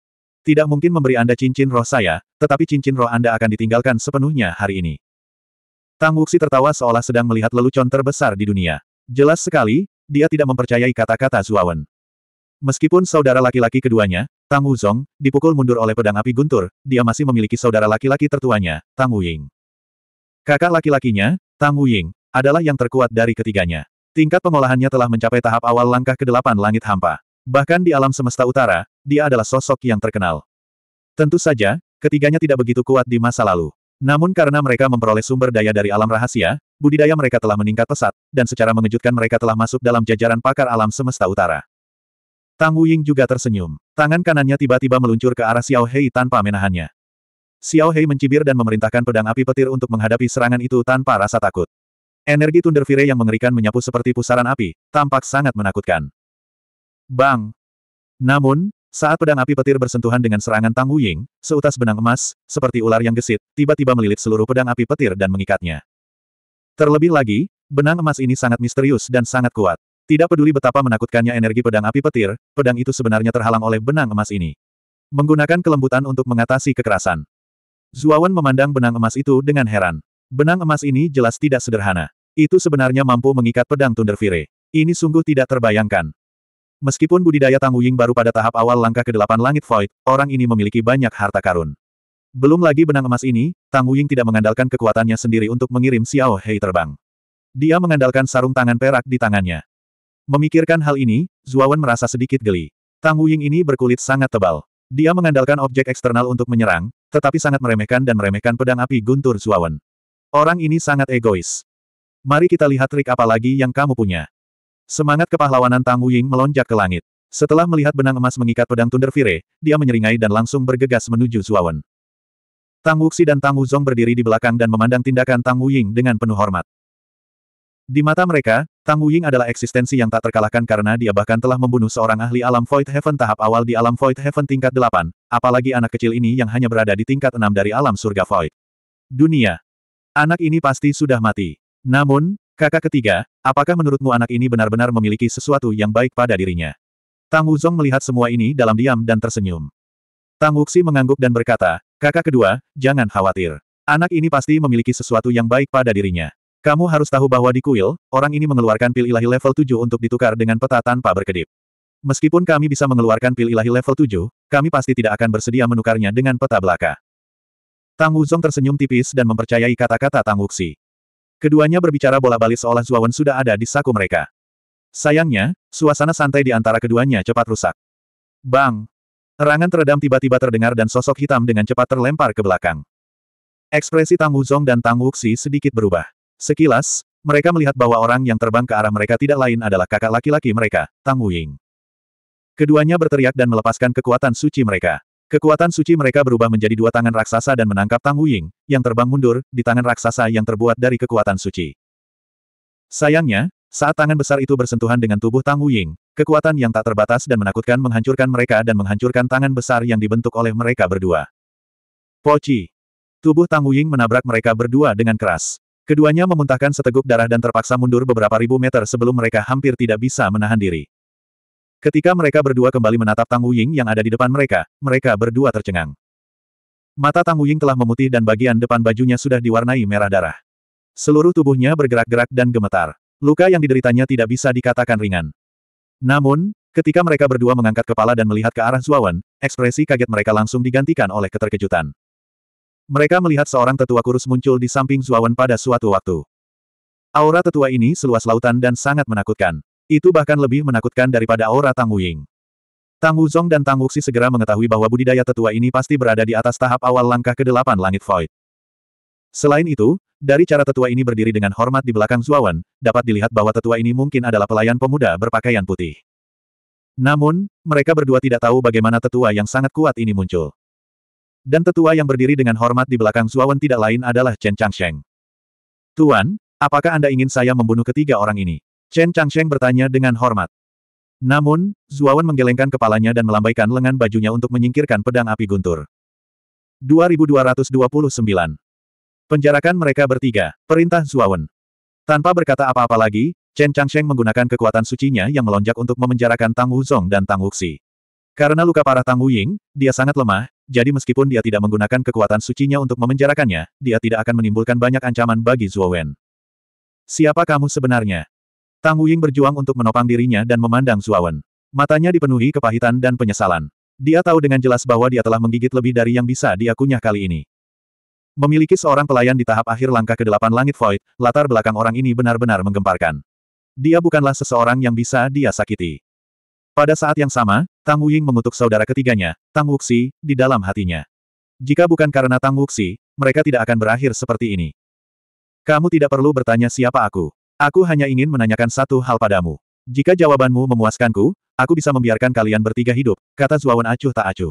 A: Tidak mungkin memberi Anda cincin roh saya, tetapi cincin roh Anda akan ditinggalkan sepenuhnya hari ini. Tang Wuxi tertawa seolah sedang melihat lelucon terbesar di dunia. Jelas sekali, dia tidak mempercayai kata-kata Zuawan. Meskipun saudara laki-laki keduanya, Tang Wuzong, dipukul mundur oleh pedang api guntur, dia masih memiliki saudara laki-laki tertuanya, Tang Wuying. Kakak laki-lakinya, Tang Wuying, adalah yang terkuat dari ketiganya. Tingkat pengolahannya telah mencapai tahap awal langkah ke-8 langit hampa. Bahkan di alam semesta utara, dia adalah sosok yang terkenal. Tentu saja, ketiganya tidak begitu kuat di masa lalu. Namun karena mereka memperoleh sumber daya dari alam rahasia, budidaya mereka telah meningkat pesat, dan secara mengejutkan mereka telah masuk dalam jajaran pakar alam semesta utara. Tang Wuying juga tersenyum. Tangan kanannya tiba-tiba meluncur ke arah Xiao Hei tanpa menahannya. Xiao Hei mencibir dan memerintahkan pedang api petir untuk menghadapi serangan itu tanpa rasa takut. Energi Thunder Fire yang mengerikan menyapu seperti pusaran api, tampak sangat menakutkan. Bang! Namun, saat pedang api petir bersentuhan dengan serangan Tang Wuying, seutas benang emas, seperti ular yang gesit, tiba-tiba melilit seluruh pedang api petir dan mengikatnya. Terlebih lagi, benang emas ini sangat misterius dan sangat kuat. Tidak peduli betapa menakutkannya energi pedang api petir, pedang itu sebenarnya terhalang oleh benang emas ini. Menggunakan kelembutan untuk mengatasi kekerasan. Zuawan memandang benang emas itu dengan heran. Benang emas ini jelas tidak sederhana. Itu sebenarnya mampu mengikat pedang Thunder Ini sungguh tidak terbayangkan. Meskipun budidaya Tang Wuying baru pada tahap awal langkah ke-8 langit void, orang ini memiliki banyak harta karun. Belum lagi benang emas ini, Tang Wuying tidak mengandalkan kekuatannya sendiri untuk mengirim Xiao Hei terbang. Dia mengandalkan sarung tangan perak di tangannya. Memikirkan hal ini, Zuawan merasa sedikit geli. Tang Wuying ini berkulit sangat tebal. Dia mengandalkan objek eksternal untuk menyerang, tetapi sangat meremehkan dan meremehkan pedang api guntur Zuawan. Orang ini sangat egois. Mari kita lihat trik apa lagi yang kamu punya. Semangat kepahlawanan Tang Wuying melonjak ke langit. Setelah melihat benang emas mengikat pedang Thunder Fire, dia menyeringai dan langsung bergegas menuju Zuawan. Tang Wuxi dan Tang Wuzong berdiri di belakang dan memandang tindakan Tang Wuying dengan penuh hormat. Di mata mereka, Tang Wuying adalah eksistensi yang tak terkalahkan karena dia bahkan telah membunuh seorang ahli alam Void Heaven tahap awal di alam Void Heaven tingkat 8, apalagi anak kecil ini yang hanya berada di tingkat 6 dari alam surga Void. Dunia. Anak ini pasti sudah mati. Namun, Kakak ketiga, apakah menurutmu anak ini benar-benar memiliki sesuatu yang baik pada dirinya? Tang Wuzong melihat semua ini dalam diam dan tersenyum. Tang Wuxi mengangguk dan berkata, kakak kedua, jangan khawatir. Anak ini pasti memiliki sesuatu yang baik pada dirinya. Kamu harus tahu bahwa di kuil, orang ini mengeluarkan pil ilahi level 7 untuk ditukar dengan peta tanpa berkedip. Meskipun kami bisa mengeluarkan pil ilahi level 7, kami pasti tidak akan bersedia menukarnya dengan peta belaka. Tang Wuzong tersenyum tipis dan mempercayai kata-kata Tang Wuxi. Keduanya berbicara bola balik seolah Zuawan sudah ada di saku mereka. Sayangnya, suasana santai di antara keduanya cepat rusak. Bang! Erangan teredam tiba-tiba terdengar dan sosok hitam dengan cepat terlempar ke belakang. Ekspresi Tang Wuzong dan Tang Wuxi sedikit berubah. Sekilas, mereka melihat bahwa orang yang terbang ke arah mereka tidak lain adalah kakak laki-laki mereka, Tang Wuying. Keduanya berteriak dan melepaskan kekuatan suci mereka. Kekuatan suci mereka berubah menjadi dua tangan raksasa dan menangkap Tang Wuying, yang terbang mundur, di tangan raksasa yang terbuat dari kekuatan suci. Sayangnya, saat tangan besar itu bersentuhan dengan tubuh Tang Wuying, kekuatan yang tak terbatas dan menakutkan menghancurkan mereka dan menghancurkan tangan besar yang dibentuk oleh mereka berdua. Poci. Tubuh Tang Wuying menabrak mereka berdua dengan keras. Keduanya memuntahkan seteguk darah dan terpaksa mundur beberapa ribu meter sebelum mereka hampir tidak bisa menahan diri. Ketika mereka berdua kembali menatap Tang Wuying yang ada di depan mereka, mereka berdua tercengang. Mata Tang Wuying telah memutih dan bagian depan bajunya sudah diwarnai merah darah. Seluruh tubuhnya bergerak-gerak dan gemetar. Luka yang dideritanya tidak bisa dikatakan ringan. Namun, ketika mereka berdua mengangkat kepala dan melihat ke arah Zuawan, ekspresi kaget mereka langsung digantikan oleh keterkejutan. Mereka melihat seorang tetua kurus muncul di samping Zuawan pada suatu waktu. Aura tetua ini seluas lautan dan sangat menakutkan. Itu bahkan lebih menakutkan daripada aura Tang Wuying. Tang Wuzong dan Tang Wuxi segera mengetahui bahwa budidaya tetua ini pasti berada di atas tahap awal langkah ke-8 langit void. Selain itu, dari cara tetua ini berdiri dengan hormat di belakang Zuawan, dapat dilihat bahwa tetua ini mungkin adalah pelayan pemuda berpakaian putih. Namun, mereka berdua tidak tahu bagaimana tetua yang sangat kuat ini muncul. Dan tetua yang berdiri dengan hormat di belakang Zuawan tidak lain adalah Chen Changsheng. Tuan, apakah Anda ingin saya membunuh ketiga orang ini? Chen Changsheng bertanya dengan hormat. Namun, Zuawan menggelengkan kepalanya dan melambaikan lengan bajunya untuk menyingkirkan pedang api guntur. 2229. Penjarakan mereka bertiga, perintah Zuawan. Tanpa berkata apa-apa lagi, Chen Changsheng menggunakan kekuatan sucinya yang melonjak untuk memenjarakan Tang Wuzong dan Tang Wuxi. Karena luka parah Tang Wuying, dia sangat lemah, jadi meskipun dia tidak menggunakan kekuatan sucinya untuk memenjarakannya, dia tidak akan menimbulkan banyak ancaman bagi Zuawan. Siapa kamu sebenarnya? Tang Wuying berjuang untuk menopang dirinya dan memandang Suawen. Matanya dipenuhi kepahitan dan penyesalan. Dia tahu dengan jelas bahwa dia telah menggigit lebih dari yang bisa dia kunyah kali ini. Memiliki seorang pelayan di tahap akhir langkah ke-8 langit void, latar belakang orang ini benar-benar menggemparkan. Dia bukanlah seseorang yang bisa dia sakiti. Pada saat yang sama, Tang Wuying mengutuk saudara ketiganya, Tang Wuxi, di dalam hatinya. Jika bukan karena Tang Wuxi, mereka tidak akan berakhir seperti ini. Kamu tidak perlu bertanya siapa aku. Aku hanya ingin menanyakan satu hal padamu. Jika jawabanmu memuaskanku, aku bisa membiarkan kalian bertiga hidup, kata Zuawan acuh tak acuh.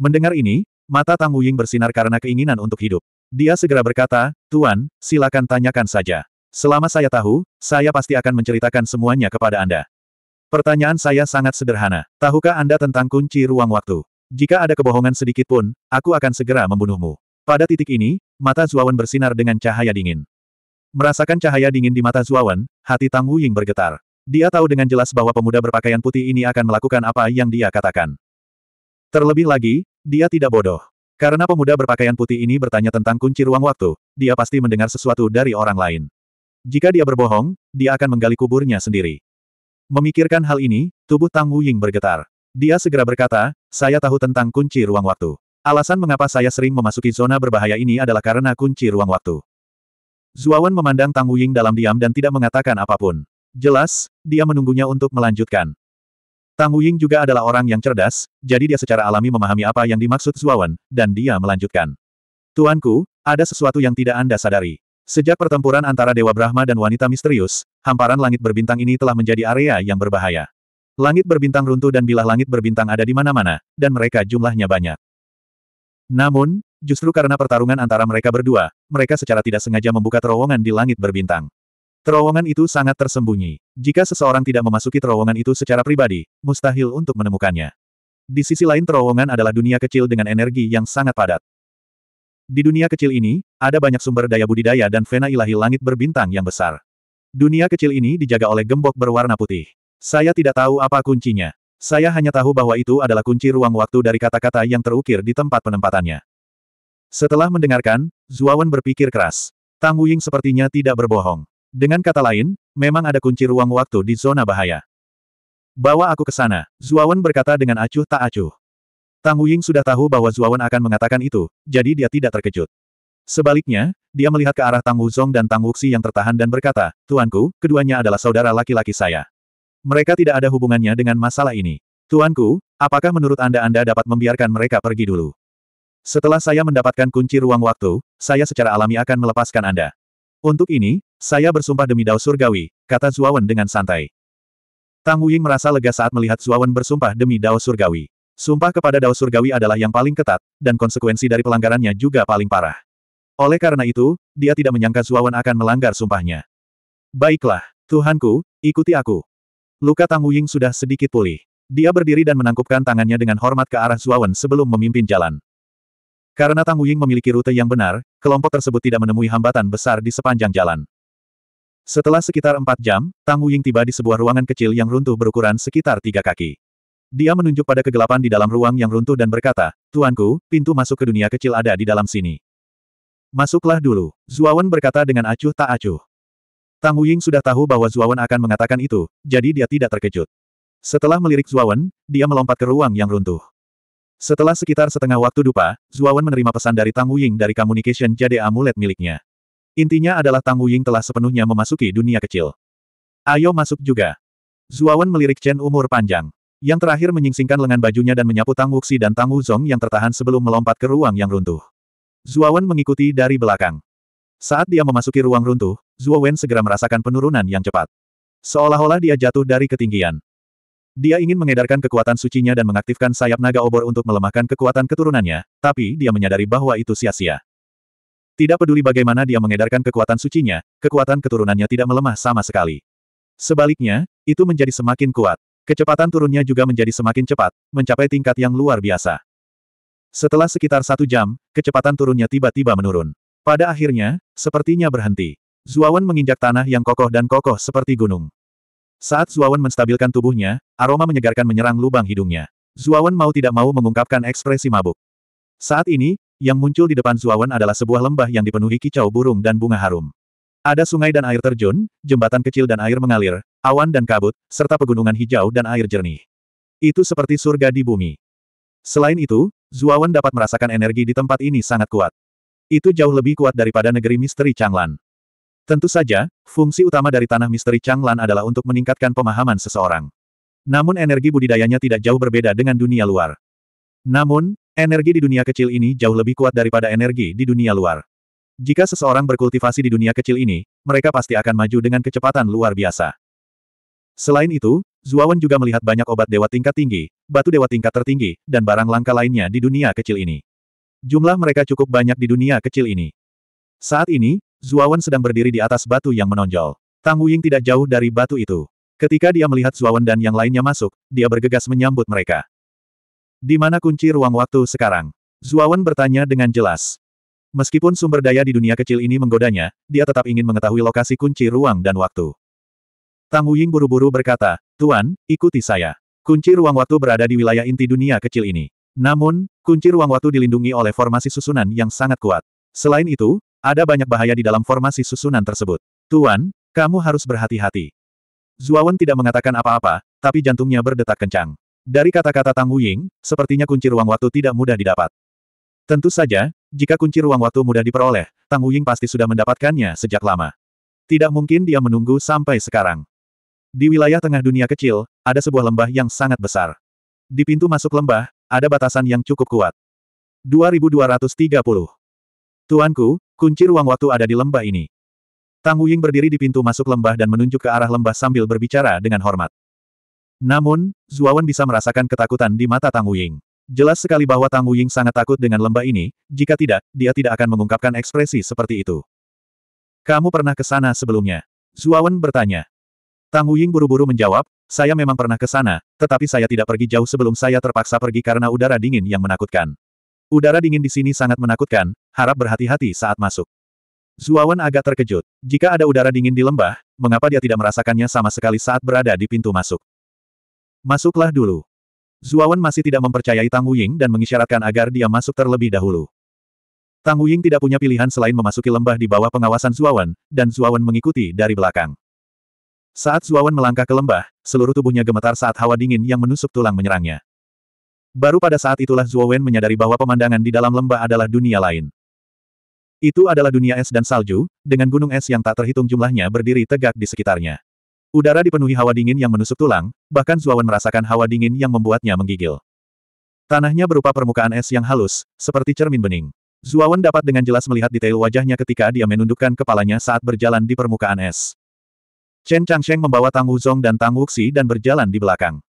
A: Mendengar ini, mata Tang Wuying bersinar karena keinginan untuk hidup. Dia segera berkata, Tuan, silakan tanyakan saja. Selama saya tahu, saya pasti akan menceritakan semuanya kepada Anda. Pertanyaan saya sangat sederhana. Tahukah Anda tentang kunci ruang waktu? Jika ada kebohongan sedikit pun, aku akan segera membunuhmu. Pada titik ini, mata Zuawan bersinar dengan cahaya dingin. Merasakan cahaya dingin di mata Zuawan, hati Tang Wuying bergetar. Dia tahu dengan jelas bahwa pemuda berpakaian putih ini akan melakukan apa yang dia katakan. Terlebih lagi, dia tidak bodoh. Karena pemuda berpakaian putih ini bertanya tentang kunci ruang waktu, dia pasti mendengar sesuatu dari orang lain. Jika dia berbohong, dia akan menggali kuburnya sendiri. Memikirkan hal ini, tubuh Tang Wuying bergetar. Dia segera berkata, saya tahu tentang kunci ruang waktu. Alasan mengapa saya sering memasuki zona berbahaya ini adalah karena kunci ruang waktu. Zuawan memandang Tang Wuying dalam diam dan tidak mengatakan apapun. Jelas, dia menunggunya untuk melanjutkan. Tang Wuying juga adalah orang yang cerdas, jadi dia secara alami memahami apa yang dimaksud Zuawan, dan dia melanjutkan. Tuanku, ada sesuatu yang tidak Anda sadari. Sejak pertempuran antara Dewa Brahma dan wanita misterius, hamparan langit berbintang ini telah menjadi area yang berbahaya. Langit berbintang runtuh dan bilah langit berbintang ada di mana-mana, dan mereka jumlahnya banyak. Namun, justru karena pertarungan antara mereka berdua, mereka secara tidak sengaja membuka terowongan di langit berbintang. Terowongan itu sangat tersembunyi. Jika seseorang tidak memasuki terowongan itu secara pribadi, mustahil untuk menemukannya. Di sisi lain terowongan adalah dunia kecil dengan energi yang sangat padat. Di dunia kecil ini, ada banyak sumber daya budidaya dan vena ilahi langit berbintang yang besar. Dunia kecil ini dijaga oleh gembok berwarna putih. Saya tidak tahu apa kuncinya. Saya hanya tahu bahwa itu adalah kunci ruang waktu dari kata-kata yang terukir di tempat penempatannya. Setelah mendengarkan, Zuawan berpikir keras. Tang Wuying sepertinya tidak berbohong. Dengan kata lain, memang ada kunci ruang waktu di zona bahaya. Bawa aku ke sana, Zuawan berkata dengan acuh tak acuh. Tang Wuying sudah tahu bahwa Zuawan akan mengatakan itu, jadi dia tidak terkejut. Sebaliknya, dia melihat ke arah Tang Wuzong dan Tang Wuxi yang tertahan dan berkata, Tuanku, keduanya adalah saudara laki-laki saya. Mereka tidak ada hubungannya dengan masalah ini. Tuanku, apakah menurut Anda Anda dapat membiarkan mereka pergi dulu? Setelah saya mendapatkan kunci ruang waktu, saya secara alami akan melepaskan Anda. Untuk ini, saya bersumpah demi Dao Surgawi, kata Zuawan dengan santai. Tang Wuying merasa lega saat melihat Zuawan bersumpah demi Dao Surgawi. Sumpah kepada Dao Surgawi adalah yang paling ketat, dan konsekuensi dari pelanggarannya juga paling parah. Oleh karena itu, dia tidak menyangka Zuawan akan melanggar sumpahnya. Baiklah, Tuhanku, ikuti aku. Luka Tang Wuying sudah sedikit pulih. Dia berdiri dan menangkupkan tangannya dengan hormat ke arah Zuawan sebelum memimpin jalan. Karena Tang Wuying memiliki rute yang benar, kelompok tersebut tidak menemui hambatan besar di sepanjang jalan. Setelah sekitar empat jam, Tang Wuying tiba di sebuah ruangan kecil yang runtuh berukuran sekitar tiga kaki. Dia menunjuk pada kegelapan di dalam ruang yang runtuh dan berkata, Tuanku, pintu masuk ke dunia kecil ada di dalam sini. Masuklah dulu, Zuawan berkata dengan acuh tak acuh. Tang Wuying sudah tahu bahwa Zuawan akan mengatakan itu, jadi dia tidak terkejut. Setelah melirik Zuawan, dia melompat ke ruang yang runtuh. Setelah sekitar setengah waktu dupa, Zuawan menerima pesan dari Tang Wuying dari Communication Jade Amulet miliknya. Intinya adalah Tang Wuying telah sepenuhnya memasuki dunia kecil. Ayo masuk juga. Zuawan melirik Chen umur panjang. Yang terakhir menyingsingkan lengan bajunya dan menyapu Tang Wuxi dan Tang Wuzong yang tertahan sebelum melompat ke ruang yang runtuh. Zuawan mengikuti dari belakang. Saat dia memasuki ruang runtuh, Zhuo Wen segera merasakan penurunan yang cepat. Seolah-olah dia jatuh dari ketinggian. Dia ingin mengedarkan kekuatan sucinya dan mengaktifkan sayap naga obor untuk melemahkan kekuatan keturunannya, tapi dia menyadari bahwa itu sia-sia. Tidak peduli bagaimana dia mengedarkan kekuatan sucinya, kekuatan keturunannya tidak melemah sama sekali. Sebaliknya, itu menjadi semakin kuat. Kecepatan turunnya juga menjadi semakin cepat, mencapai tingkat yang luar biasa. Setelah sekitar satu jam, kecepatan turunnya tiba-tiba menurun. Pada akhirnya, sepertinya berhenti. Zuawan menginjak tanah yang kokoh dan kokoh seperti gunung. Saat Zuawan menstabilkan tubuhnya, aroma menyegarkan menyerang lubang hidungnya. Zuawan mau tidak mau mengungkapkan ekspresi mabuk. Saat ini, yang muncul di depan Zuawan adalah sebuah lembah yang dipenuhi kicau burung dan bunga harum. Ada sungai dan air terjun, jembatan kecil dan air mengalir, awan dan kabut, serta pegunungan hijau dan air jernih. Itu seperti surga di bumi. Selain itu, Zuawan dapat merasakan energi di tempat ini sangat kuat. Itu jauh lebih kuat daripada negeri misteri Changlan. Tentu saja, fungsi utama dari tanah misteri Changlan adalah untuk meningkatkan pemahaman seseorang. Namun energi budidayanya tidak jauh berbeda dengan dunia luar. Namun, energi di dunia kecil ini jauh lebih kuat daripada energi di dunia luar. Jika seseorang berkultivasi di dunia kecil ini, mereka pasti akan maju dengan kecepatan luar biasa. Selain itu, Zuawan juga melihat banyak obat dewa tingkat tinggi, batu dewa tingkat tertinggi, dan barang langka lainnya di dunia kecil ini. Jumlah mereka cukup banyak di dunia kecil ini. Saat ini, Zuawan sedang berdiri di atas batu yang menonjol. Tang Wuying tidak jauh dari batu itu. Ketika dia melihat Zuawan dan yang lainnya masuk, dia bergegas menyambut mereka. Di mana kunci ruang waktu sekarang? Zuawan bertanya dengan jelas. Meskipun sumber daya di dunia kecil ini menggodanya, dia tetap ingin mengetahui lokasi kunci ruang dan waktu. Tang Wuying buru-buru berkata, Tuan, ikuti saya. Kunci ruang waktu berada di wilayah inti dunia kecil ini. Namun, Kunci ruang waktu dilindungi oleh formasi susunan yang sangat kuat. Selain itu, ada banyak bahaya di dalam formasi susunan tersebut. Tuan, kamu harus berhati-hati. Zuawan tidak mengatakan apa-apa, tapi jantungnya berdetak kencang. Dari kata-kata Tang Wuying, sepertinya kunci ruang waktu tidak mudah didapat. Tentu saja, jika kunci ruang waktu mudah diperoleh, Tang Wuying pasti sudah mendapatkannya sejak lama. Tidak mungkin dia menunggu sampai sekarang. Di wilayah tengah dunia kecil, ada sebuah lembah yang sangat besar. Di pintu masuk lembah, ada batasan yang cukup kuat. 2230. Tuanku, kunci ruang waktu ada di lembah ini. Tang Wuying berdiri di pintu masuk lembah dan menunjuk ke arah lembah sambil berbicara dengan hormat. Namun, Zuawan bisa merasakan ketakutan di mata Tang Wuying. Jelas sekali bahwa Tang Wuying sangat takut dengan lembah ini, jika tidak, dia tidak akan mengungkapkan ekspresi seperti itu. Kamu pernah ke sana sebelumnya? Zuawan bertanya. Tang Wuying buru-buru menjawab, saya memang pernah ke sana, tetapi saya tidak pergi jauh sebelum saya terpaksa pergi karena udara dingin yang menakutkan. Udara dingin di sini sangat menakutkan, harap berhati-hati saat masuk. Zuawan agak terkejut. Jika ada udara dingin di lembah, mengapa dia tidak merasakannya sama sekali saat berada di pintu masuk? Masuklah dulu. Zuawan masih tidak mempercayai Tang Wuying dan mengisyaratkan agar dia masuk terlebih dahulu. Tang Wuying tidak punya pilihan selain memasuki lembah di bawah pengawasan Zuawan, dan Zuawan mengikuti dari belakang. Saat Zuawan melangkah ke lembah, seluruh tubuhnya gemetar saat hawa dingin yang menusuk tulang menyerangnya. Baru pada saat itulah Zuawan menyadari bahwa pemandangan di dalam lembah adalah dunia lain. Itu adalah dunia es dan salju, dengan gunung es yang tak terhitung jumlahnya berdiri tegak di sekitarnya. Udara dipenuhi hawa dingin yang menusuk tulang, bahkan Zuawan merasakan hawa dingin yang membuatnya menggigil. Tanahnya berupa permukaan es yang halus, seperti cermin bening. Zuawan dapat dengan jelas melihat detail wajahnya ketika dia menundukkan kepalanya saat berjalan di permukaan es. Chen Changsheng membawa Tang Wuzong dan Tang Wuxi dan berjalan di belakang.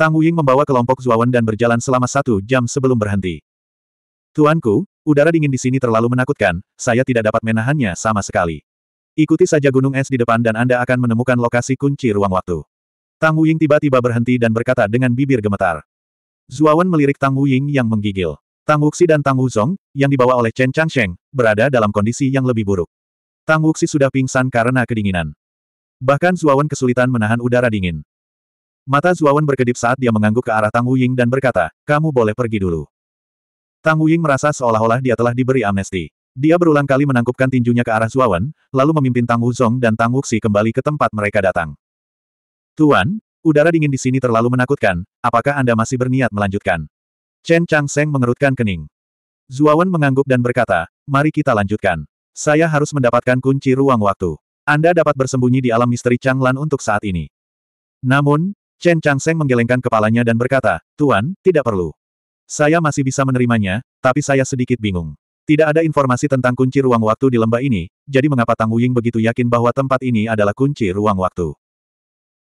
A: Tang Wuying membawa kelompok Zuawan dan berjalan selama satu jam sebelum berhenti. Tuanku, udara dingin di sini terlalu menakutkan, saya tidak dapat menahannya sama sekali. Ikuti saja gunung es di depan dan Anda akan menemukan lokasi kunci ruang waktu. Tang Wuying tiba-tiba berhenti dan berkata dengan bibir gemetar. Zuawan melirik Tang Wuying yang menggigil. Tang Wuxi dan Tang Wuzong, yang dibawa oleh Chen Changsheng, berada dalam kondisi yang lebih buruk. Tang Wuxi sudah pingsan karena kedinginan. Bahkan Zuawan kesulitan menahan udara dingin. Mata Zuawan berkedip saat dia mengangguk ke arah Tang Wuying dan berkata, kamu boleh pergi dulu. Tang Wuying merasa seolah-olah dia telah diberi amnesti. Dia berulang kali menangkupkan tinjunya ke arah Zuawan, lalu memimpin Tang Wuzong dan Tang Wuxi kembali ke tempat mereka datang. Tuan, udara dingin di sini terlalu menakutkan, apakah Anda masih berniat melanjutkan? Chen Chang Seng mengerutkan kening. Zuawan mengangguk dan berkata, mari kita lanjutkan. Saya harus mendapatkan kunci ruang waktu. Anda dapat bersembunyi di alam misteri Changlan untuk saat ini. Namun, Chen Changseng menggelengkan kepalanya dan berkata, Tuan, tidak perlu. Saya masih bisa menerimanya, tapi saya sedikit bingung. Tidak ada informasi tentang kunci ruang waktu di lembah ini, jadi mengapa Tang Wuying begitu yakin bahwa tempat ini adalah kunci ruang waktu?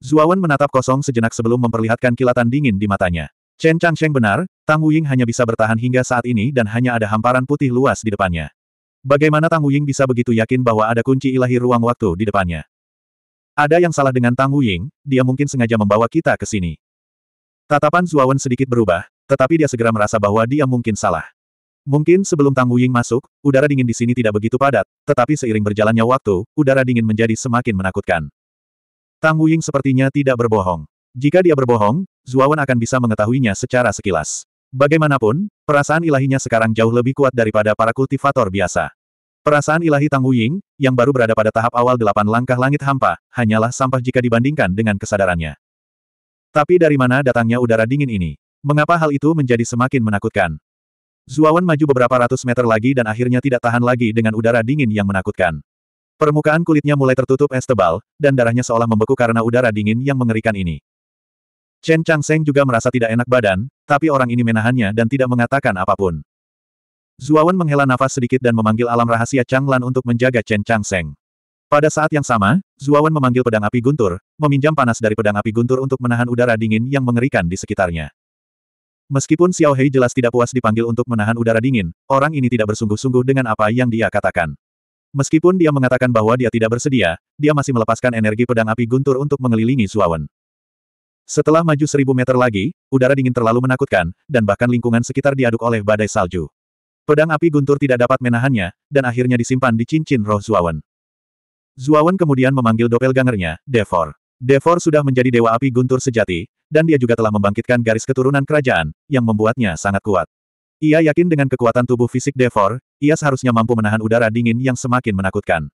A: Zuawan menatap kosong sejenak sebelum memperlihatkan kilatan dingin di matanya. Chen Changsheng benar, Tang Wuying hanya bisa bertahan hingga saat ini dan hanya ada hamparan putih luas di depannya. Bagaimana Tang Wuying bisa begitu yakin bahwa ada kunci ilahi ruang waktu di depannya? Ada yang salah dengan Tang Wuying, dia mungkin sengaja membawa kita ke sini. Tatapan Zuawan sedikit berubah, tetapi dia segera merasa bahwa dia mungkin salah. Mungkin sebelum Tang Wuying masuk, udara dingin di sini tidak begitu padat, tetapi seiring berjalannya waktu, udara dingin menjadi semakin menakutkan. Tang Wuying sepertinya tidak berbohong. Jika dia berbohong, Zuawan akan bisa mengetahuinya secara sekilas. Bagaimanapun, perasaan ilahinya sekarang jauh lebih kuat daripada para kultivator biasa. Perasaan ilahi Tang Wuying, yang baru berada pada tahap awal delapan langkah langit hampa, hanyalah sampah jika dibandingkan dengan kesadarannya. Tapi dari mana datangnya udara dingin ini? Mengapa hal itu menjadi semakin menakutkan? Zuawan maju beberapa ratus meter lagi dan akhirnya tidak tahan lagi dengan udara dingin yang menakutkan. Permukaan kulitnya mulai tertutup es tebal, dan darahnya seolah membeku karena udara dingin yang mengerikan ini. Chen Changseng juga merasa tidak enak badan, tapi orang ini menahannya dan tidak mengatakan apapun. Zuawan menghela nafas sedikit dan memanggil alam rahasia Changlan untuk menjaga Chen Changseng. Pada saat yang sama, Zuawan memanggil pedang api guntur, meminjam panas dari pedang api guntur untuk menahan udara dingin yang mengerikan di sekitarnya. Meskipun Xiao Hei jelas tidak puas dipanggil untuk menahan udara dingin, orang ini tidak bersungguh-sungguh dengan apa yang dia katakan. Meskipun dia mengatakan bahwa dia tidak bersedia, dia masih melepaskan energi pedang api guntur untuk mengelilingi Zuawan. Setelah maju seribu meter lagi, udara dingin terlalu menakutkan, dan bahkan lingkungan sekitar diaduk oleh badai salju. Pedang api guntur tidak dapat menahannya, dan akhirnya disimpan di cincin roh Zuawan. Zuawan kemudian memanggil doppelgangernya, Devor. Devor sudah menjadi dewa api guntur sejati, dan dia juga telah membangkitkan garis keturunan kerajaan, yang membuatnya sangat kuat. Ia yakin dengan kekuatan tubuh fisik Devor, ia seharusnya mampu menahan udara dingin yang semakin menakutkan.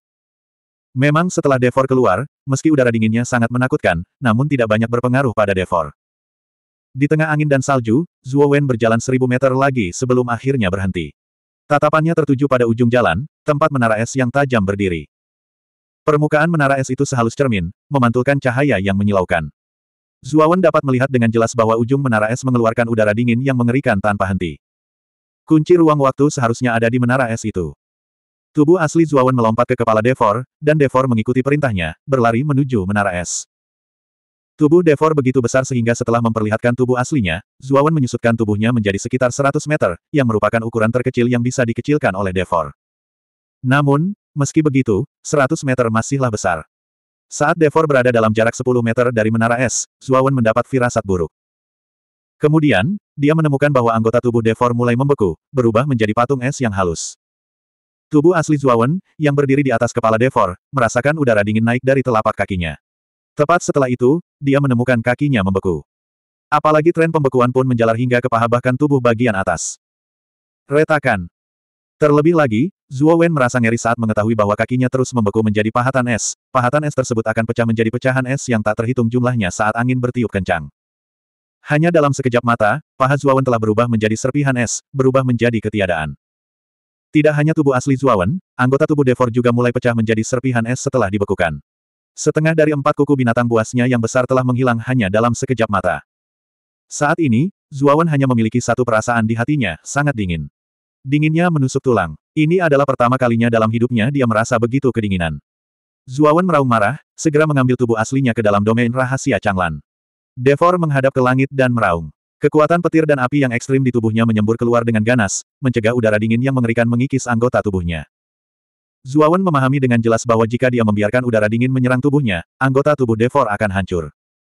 A: Memang setelah Devor keluar, meski udara dinginnya sangat menakutkan, namun tidak banyak berpengaruh pada Devor. Di tengah angin dan salju, Zhuo Wen berjalan seribu meter lagi sebelum akhirnya berhenti. Tatapannya tertuju pada ujung jalan, tempat menara es yang tajam berdiri. Permukaan menara es itu sehalus cermin, memantulkan cahaya yang menyilaukan. Wen dapat melihat dengan jelas bahwa ujung menara es mengeluarkan udara dingin yang mengerikan tanpa henti. Kunci ruang waktu seharusnya ada di menara es itu. Tubuh asli Zuawan melompat ke kepala Devor, dan Devor mengikuti perintahnya, berlari menuju menara es. Tubuh Devor begitu besar sehingga setelah memperlihatkan tubuh aslinya, Zuawan menyusutkan tubuhnya menjadi sekitar 100 meter, yang merupakan ukuran terkecil yang bisa dikecilkan oleh Devor. Namun, meski begitu, 100 meter masihlah besar. Saat Devor berada dalam jarak 10 meter dari menara es, Zuawan mendapat firasat buruk. Kemudian, dia menemukan bahwa anggota tubuh Devor mulai membeku, berubah menjadi patung es yang halus. Tubuh asli Zuawan, yang berdiri di atas kepala Devor, merasakan udara dingin naik dari telapak kakinya. Tepat setelah itu, dia menemukan kakinya membeku. Apalagi tren pembekuan pun menjalar hingga ke paha bahkan tubuh bagian atas. Retakan. Terlebih lagi, Zuo Wen merasa ngeri saat mengetahui bahwa kakinya terus membeku menjadi pahatan es. Pahatan es tersebut akan pecah menjadi pecahan es yang tak terhitung jumlahnya saat angin bertiup kencang. Hanya dalam sekejap mata, paha Zuawan telah berubah menjadi serpihan es, berubah menjadi ketiadaan. Tidak hanya tubuh asli Zuawan, anggota tubuh Devor juga mulai pecah menjadi serpihan es setelah dibekukan. Setengah dari empat kuku binatang buasnya yang besar telah menghilang hanya dalam sekejap mata. Saat ini, Zuawan hanya memiliki satu perasaan di hatinya, sangat dingin. Dinginnya menusuk tulang. Ini adalah pertama kalinya dalam hidupnya dia merasa begitu kedinginan. Zuawan meraung marah, segera mengambil tubuh aslinya ke dalam domain rahasia Changlan. Devor menghadap ke langit dan meraung. Kekuatan petir dan api yang ekstrim di tubuhnya menyembur keluar dengan ganas, mencegah udara dingin yang mengerikan mengikis anggota tubuhnya. Zuawan memahami dengan jelas bahwa jika dia membiarkan udara dingin menyerang tubuhnya, anggota tubuh Devor akan hancur.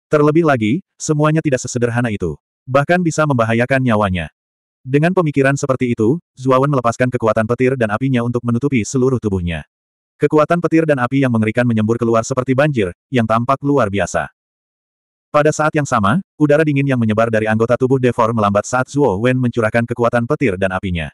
A: Terlebih lagi, semuanya tidak sesederhana itu. Bahkan bisa membahayakan nyawanya. Dengan pemikiran seperti itu, Zuawan melepaskan kekuatan petir dan apinya untuk menutupi seluruh tubuhnya. Kekuatan petir dan api yang mengerikan menyembur keluar seperti banjir, yang tampak luar biasa. Pada saat yang sama, udara dingin yang menyebar dari anggota tubuh Devor melambat saat Zuo Wen mencurahkan kekuatan petir dan apinya.